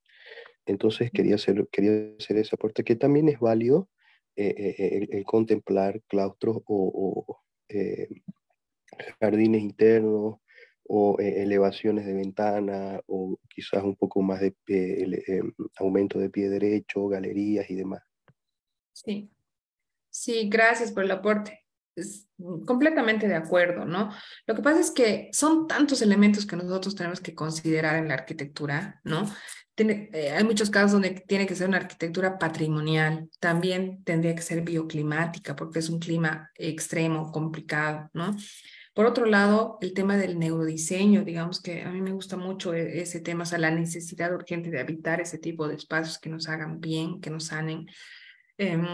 Entonces quería hacer, quería hacer ese aporte, que también es válido eh, eh, el, contemplar claustros o, jardines internos o eh, elevaciones de ventana, o quizás un poco más de em, aumento de pie derecho, galerías y demás. Sí, sí, gracias por el aporte. Es mm, completamente de acuerdo, ¿no? Lo que pasa es que son tantos elementos que nosotros tenemos que considerar en la arquitectura, ¿no? Tiene, eh, hay muchos casos donde tiene que ser una arquitectura patrimonial, también tendría que ser bioclimática porque es un clima extremo, complicado, ¿no? Por otro lado, el tema del neurodiseño, digamos que a mí me gusta mucho e-, ese tema, o sea, la necesidad urgente de habitar ese tipo de espacios que nos hagan bien, que nos sanen. Em,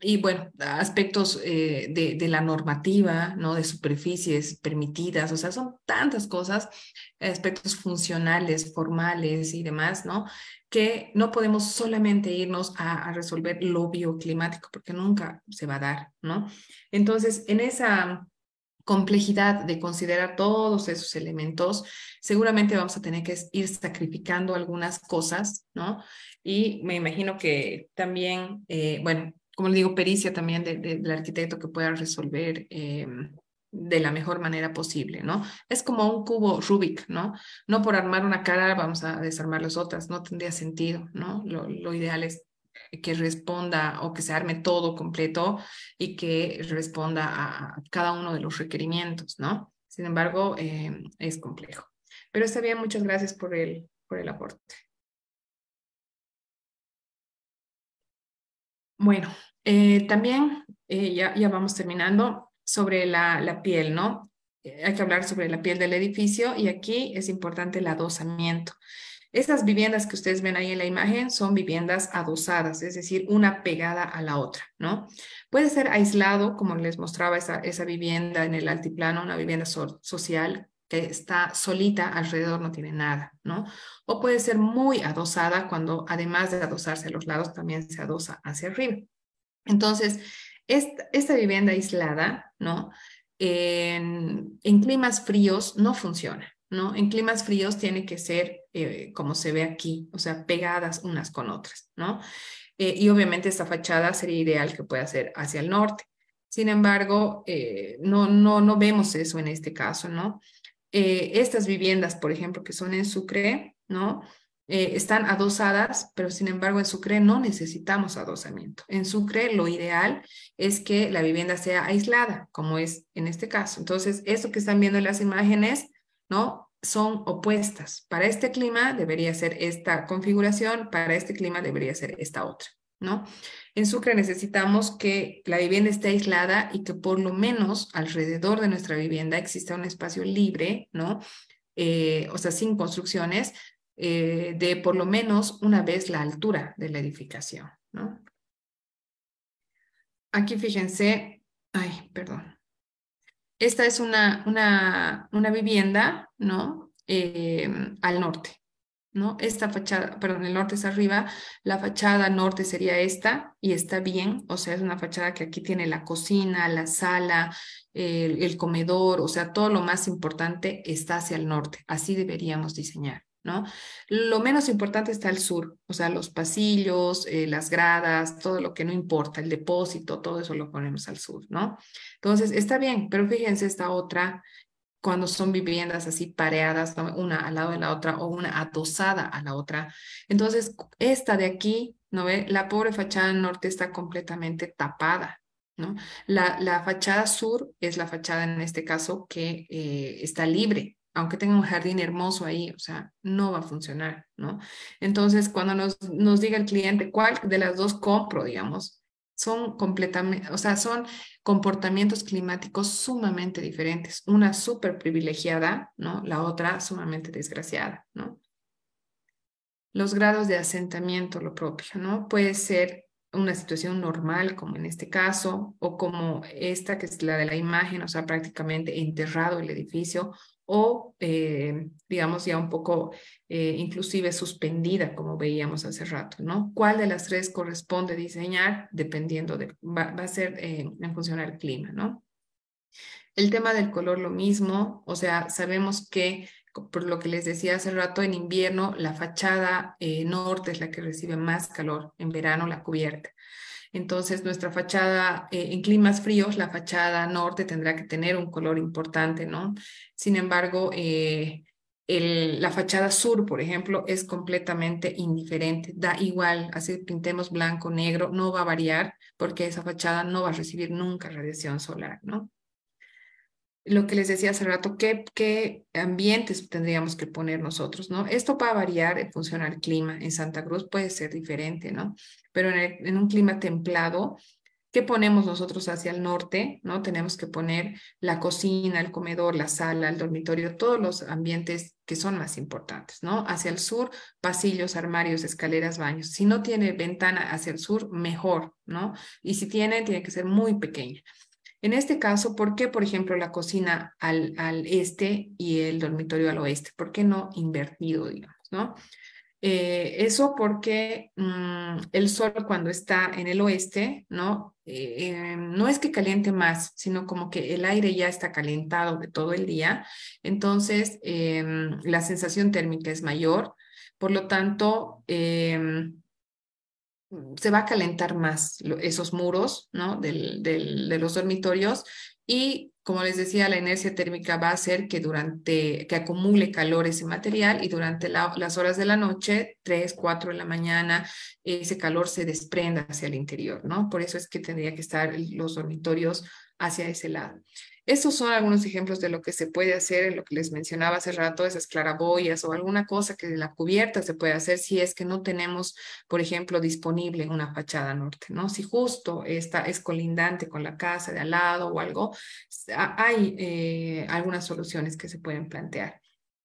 y bueno, aspectos eh, de, la normativa, ¿no? De superficies permitidas, o sea, son tantas cosas, aspectos funcionales, formales y demás, ¿no? Que no podemos solamente irnos a resolver lo bioclimático, porque nunca se va a dar, ¿no? Entonces, en esa complejidad de considerar todos esos elementos, seguramente vamos a tener que ir sacrificando algunas cosas, ¿no? Y me imagino que también, eh, bueno, como le digo, pericia también del arquitecto que pueda resolver eh, de la mejor manera posible, ¿no? Es como un cubo Rubik, ¿no? No por armar una cara vamos a desarmar las otras, no tendría sentido, ¿no? lo ideal es que responda o que se arme todo completo y que responda a cada uno de los requerimientos, ¿no? Sin embargo, eh, es complejo. Pero está bien, muchas gracias por el, por el aporte. Bueno, eh, también eh, ya, vamos terminando sobre la piel, ¿no? hay que hablar sobre la piel del edificio y aquí es importante el adosamiento. Esas viviendas que ustedes ven ahí en la imagen son viviendas adosadas, es decir, una pegada a la otra, ¿no? Puede ser aislado, como les mostraba esa, esa vivienda en el altiplano, una vivienda social que está solita alrededor, no tiene nada, ¿no? O puede ser muy adosada cuando además de adosarse a los lados, también se adosa hacia arriba. Entonces, esta, vivienda aislada, ¿no? En, en, climas fríos no funciona, ¿no? En climas fríos tiene que ser eh, como se ve aquí, o sea, pegadas unas con otras, ¿no? Eh, y obviamente esta fachada sería ideal que pueda ser hacia el norte. Sin embargo, eh, no, no, no vemos eso en este caso, ¿no? estas viviendas, por ejemplo, que son en Sucre, ¿no? están adosadas, pero sin embargo en Sucre no necesitamos adosamiento. En Sucre lo ideal es que la vivienda sea aislada, como es en este caso. Entonces, eso que están viendo en las imágenes, ¿no? son opuestas. Para este clima debería ser esta configuración, para este clima debería ser esta otra, ¿no? En Sucre necesitamos que la vivienda esté aislada y que por lo menos alrededor de nuestra vivienda exista un espacio libre, ¿no? Eh, o sea, sin construcciones, eh, de por lo menos una vez la altura de la edificación, ¿no? Aquí fíjense, ay, perdón. Esta es una, una, una vivienda ¿no? Em, al norte, ¿no? Esta fachada, perdón, el norte es arriba, la fachada norte sería esta y está bien, o sea, es una fachada que aquí tiene la cocina, la sala, el, comedor, o sea, todo lo más importante está hacia el norte, así deberíamos diseñar. ¿No? Lo menos importante está al sur, o sea, los pasillos, eh, las gradas, todo lo que no importa, el depósito, todo eso lo ponemos al sur, ¿no? Entonces, está bien, pero fíjense esta otra cuando son viviendas así pareadas, una al lado de la otra o una adosada a la otra. Entonces, esta de aquí, ¿no ve? La pobre fachada norte está completamente tapada, ¿no? La, la fachada sur es la fachada en este caso que eh, está libre, aunque tenga un jardín hermoso ahí, o sea, no va a funcionar, ¿no? Entonces, cuando nos, nos diga el cliente cuál de las dos compro, digamos, son completamente, o sea, son comportamientos climáticos sumamente diferentes. Una súper privilegiada, ¿no? La otra sumamente desgraciada, ¿no? Los grados de asentamiento, lo propio, ¿no? Puede ser una situación normal, como en este caso, o como esta que es la de la imagen, o sea, prácticamente enterrado el edificio, o eh, digamos ya un poco eh, inclusive suspendida, como veíamos hace rato, ¿no? ¿Cuál de las tres corresponde diseñar? Dependiendo de, va, a ser eh, en función al clima, ¿no? El tema del color, lo mismo, o sea, sabemos que por lo que les decía hace rato, en invierno la fachada eh, norte es la que recibe más calor, en verano la cubierta. Entonces, nuestra fachada, eh, en climas fríos, la fachada norte tendrá que tener un color importante, ¿no? Sin embargo, eh, la fachada sur, por ejemplo, es completamente indiferente, da igual, así pintemos blanco, negro, no va a variar porque esa fachada no va a recibir nunca radiación solar, ¿no? lo que les decía hace rato, ¿qué, qué ambientes tendríamos que poner nosotros, ¿no? Esto va a variar en función al clima. En Santa Cruz puede ser diferente, ¿no? Pero en, en un clima templado, ¿qué ponemos nosotros hacia el norte? ¿No? Tenemos que poner la cocina, el comedor, la sala, el dormitorio, todos los ambientes que son más importantes, ¿no? Hacia el sur, pasillos, armarios, escaleras, baños. Si no tiene ventana hacia el sur, mejor, ¿no? Y si tiene, tiene que ser muy pequeña. En este caso, ¿por qué, por ejemplo, la cocina al, al este y el dormitorio al oeste? ¿Por qué no invertido, digamos, no? Eh, eso porque mm, el sol cuando está en el oeste, ¿no? Eh, eh, no es que caliente más, sino como que el aire ya está calentado de todo el día, entonces em, la sensación térmica es mayor, por lo tanto, em, Mm, se va a calentar más esos muros ¿no? Del, de los dormitorios y como les decía, la inercia térmica va a hacer que durante, que acumule calor ese material y durante las horas de la noche, 3, 4 de la mañana, ese calor se desprenda hacia el interior, ¿no? Por eso es que tendría que estar los dormitorios hacia ese lado. Estos son algunos ejemplos de lo que se puede hacer, en lo que les mencionaba hace rato, esas claraboyas o alguna cosa que de la cubierta se puede hacer si es que no tenemos, por ejemplo, disponible una fachada norte, ¿no? Si justo esta es colindante con la casa de al lado o algo, hay eh, algunas soluciones que se pueden plantear.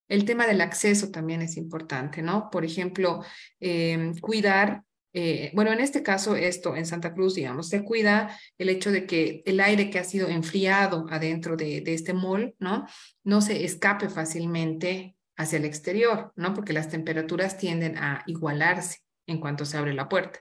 El tema del acceso también es importante, ¿no? Por ejemplo, em, cuidar eh, bueno, en este caso, esto en Santa Cruz, digamos, se cuida el hecho de que el aire que ha sido enfriado adentro de, este mall, ¿no? No se escape fácilmente hacia el exterior, ¿no? Porque las temperaturas tienden a igualarse en cuanto se abre la puerta.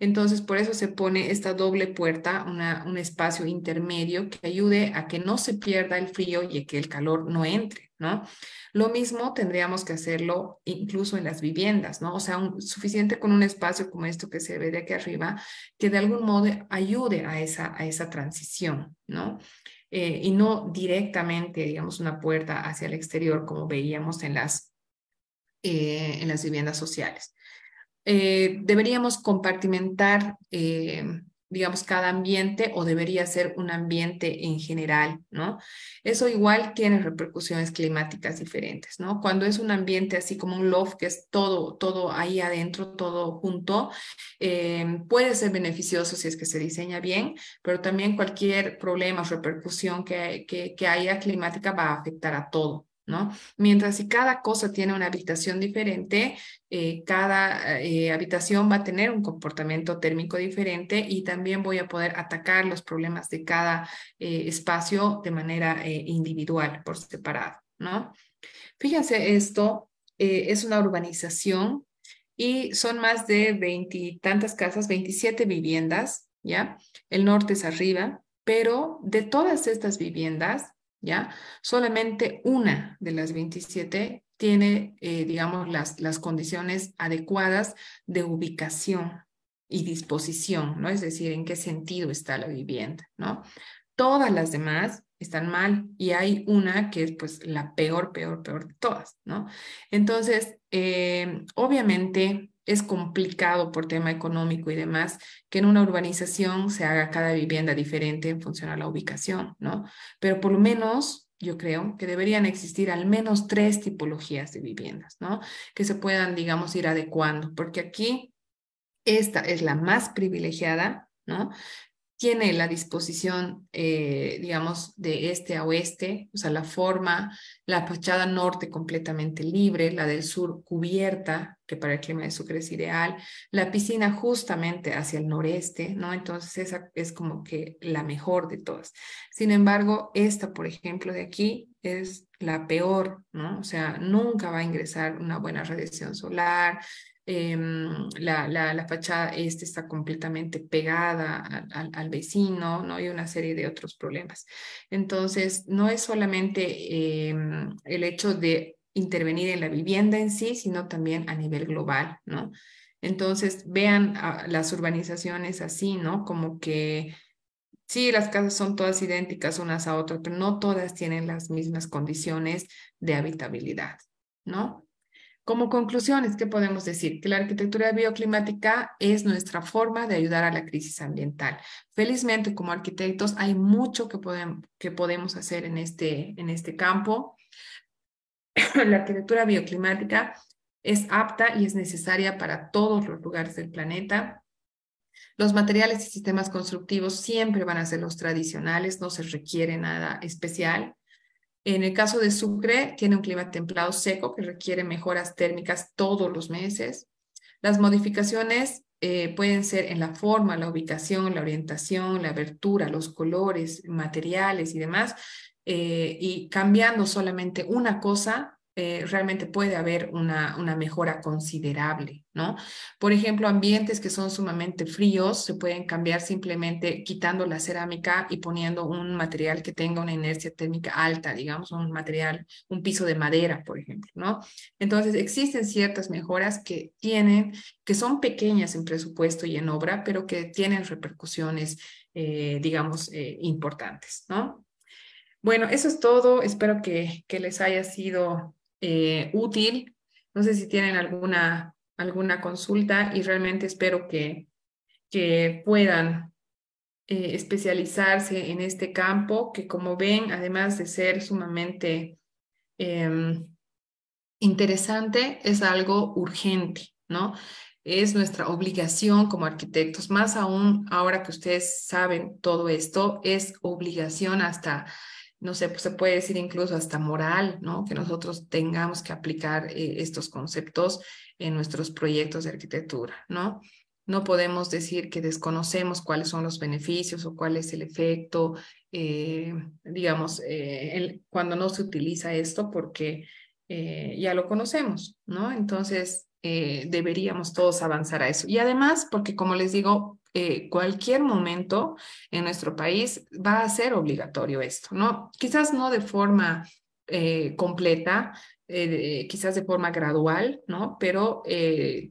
Entonces, por eso se pone esta doble puerta, un espacio intermedio que ayude a que no se pierda el frío y que el calor no entre, ¿no? Lo mismo tendríamos que hacerlo incluso en las viviendas, ¿no? O sea, suficiente con un espacio como esto que se ve de aquí arriba, que de algún modo ayude a esa, transición, ¿no? Eh, y no directamente, digamos, una puerta hacia el exterior como veíamos en las eh, viviendas sociales. Eh, deberíamos compartimentar, eh, digamos, cada ambiente o debería ser un ambiente en general, ¿no? Eso igual tiene repercusiones climáticas diferentes, ¿no? Cuando es un ambiente así como un loft, que es todo, todo ahí adentro, todo junto, eh, puede ser beneficioso si es que se diseña bien, pero también cualquier problema, o repercusión que haya climática va a afectar a todo, Mientras si cada cosa tiene una habitación diferente, eh, cada eh, habitación va a tener un comportamiento térmico diferente y también voy a poder atacar los problemas de cada eh, espacio de manera individual, por separado, ¿no? Fíjense esto, es una urbanización y son más de tantas casas, 27 viviendas, ¿ya? El norte es arriba, pero de todas estas viviendas, ¿ya? Solamente una de las 27 tiene, eh, digamos, las, las condiciones adecuadas de ubicación y disposición, ¿no? Es decir, en qué sentido está la vivienda, ¿no? Todas las demás están mal y hay una que es pues la peor, peor, peor de todas, ¿no? Entonces, eh, obviamente es complicado por tema económico y demás que en una urbanización se haga cada vivienda diferente en función a la ubicación, ¿no? Pero por lo menos yo creo que deberían existir al menos tres tipologías de viviendas, ¿no? Que se puedan, digamos, ir adecuando, porque aquí esta es la más privilegiada, ¿no? tiene la disposición, eh, digamos, de este a oeste, o sea, la forma, la fachada norte completamente libre, la del sur cubierta, que para el clima de Sucre es ideal, la piscina justamente hacia el noreste, ¿no? Entonces esa es como que la mejor de todas. Sin embargo, esta, por ejemplo, de aquí es la peor, ¿no? O sea, nunca va a ingresar una buena radiación solar, eh, la, la, la, fachada este está completamente pegada al, al, vecino, ¿no? Y una serie de otros problemas. Entonces, no es solamente em, el hecho de intervenir en la vivienda en sí, sino también a nivel global, ¿no? Entonces, vean las urbanizaciones así, ¿no? Como que sí, las casas son todas idénticas unas a otras, pero no todas tienen las mismas condiciones de habitabilidad, ¿no? Como conclusiones, ¿qué podemos decir? Que la arquitectura bioclimática es nuestra forma de ayudar a la crisis ambiental. Felizmente, como arquitectos, hay mucho que, podemos, que podemos hacer en este, en este campo. [clears throat] la arquitectura bioclimática es apta y es necesaria para todos los lugares del planeta. Los materiales y sistemas constructivos siempre van a ser los tradicionales, no se requiere nada especial. En el caso de Sucre, tiene un clima templado seco que requiere mejoras térmicas todos los meses. Las modificaciones eh, pueden ser en la forma, la ubicación, la orientación, la abertura, los colores, materiales y demás. Eh, y cambiando solamente una cosa eh, realmente puede haber una, una, mejora considerable, ¿no? Por ejemplo, ambientes que son sumamente fríos se pueden cambiar simplemente quitando la cerámica y poniendo un material que tenga una inercia térmica alta, digamos, un material, un piso de madera, por ejemplo, ¿no? Entonces, existen ciertas mejoras que tienen, que son pequeñas en presupuesto y en obra, pero que tienen repercusiones, eh, digamos, eh, importantes, ¿no? Bueno, eso es todo. Espero que les haya sido eh, útil. No sé si tienen alguna, alguna consulta y realmente espero que, que puedan eh, especializarse en este campo, que como ven, además de ser sumamente em, interesante, es algo urgente, ¿no? Es nuestra obligación como arquitectos, más aún ahora que ustedes saben todo esto, es obligación hasta no sé, pues, se puede decir incluso hasta moral, ¿no? Que nosotros tengamos que aplicar eh, estos conceptos en nuestros proyectos de arquitectura, ¿no? No podemos decir que desconocemos cuáles son los beneficios o cuál es el efecto, eh, digamos, eh, cuando no se utiliza esto porque ya lo conocemos, ¿no? Entonces, deberíamos todos avanzar a eso. Y además, porque como les digo, eh, cualquier momento en nuestro país va a ser obligatorio esto, ¿no? Quizás no de forma eh, completa, eh, quizás de forma gradual, ¿no? Pero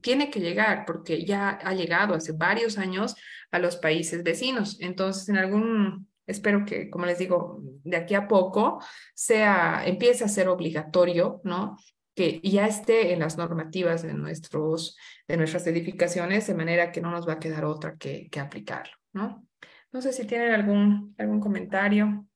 tiene que llegar porque ya ha llegado hace varios años a los países vecinos. Entonces, en algún, espero que, como les digo, de aquí a poco sea, empiece a ser obligatorio, ¿no? que ya esté en las normativas de, nuestros, de nuestras edificaciones, de manera que no nos va a quedar otra que, aplicarlo, ¿no? No sé si tienen algún, algún comentario.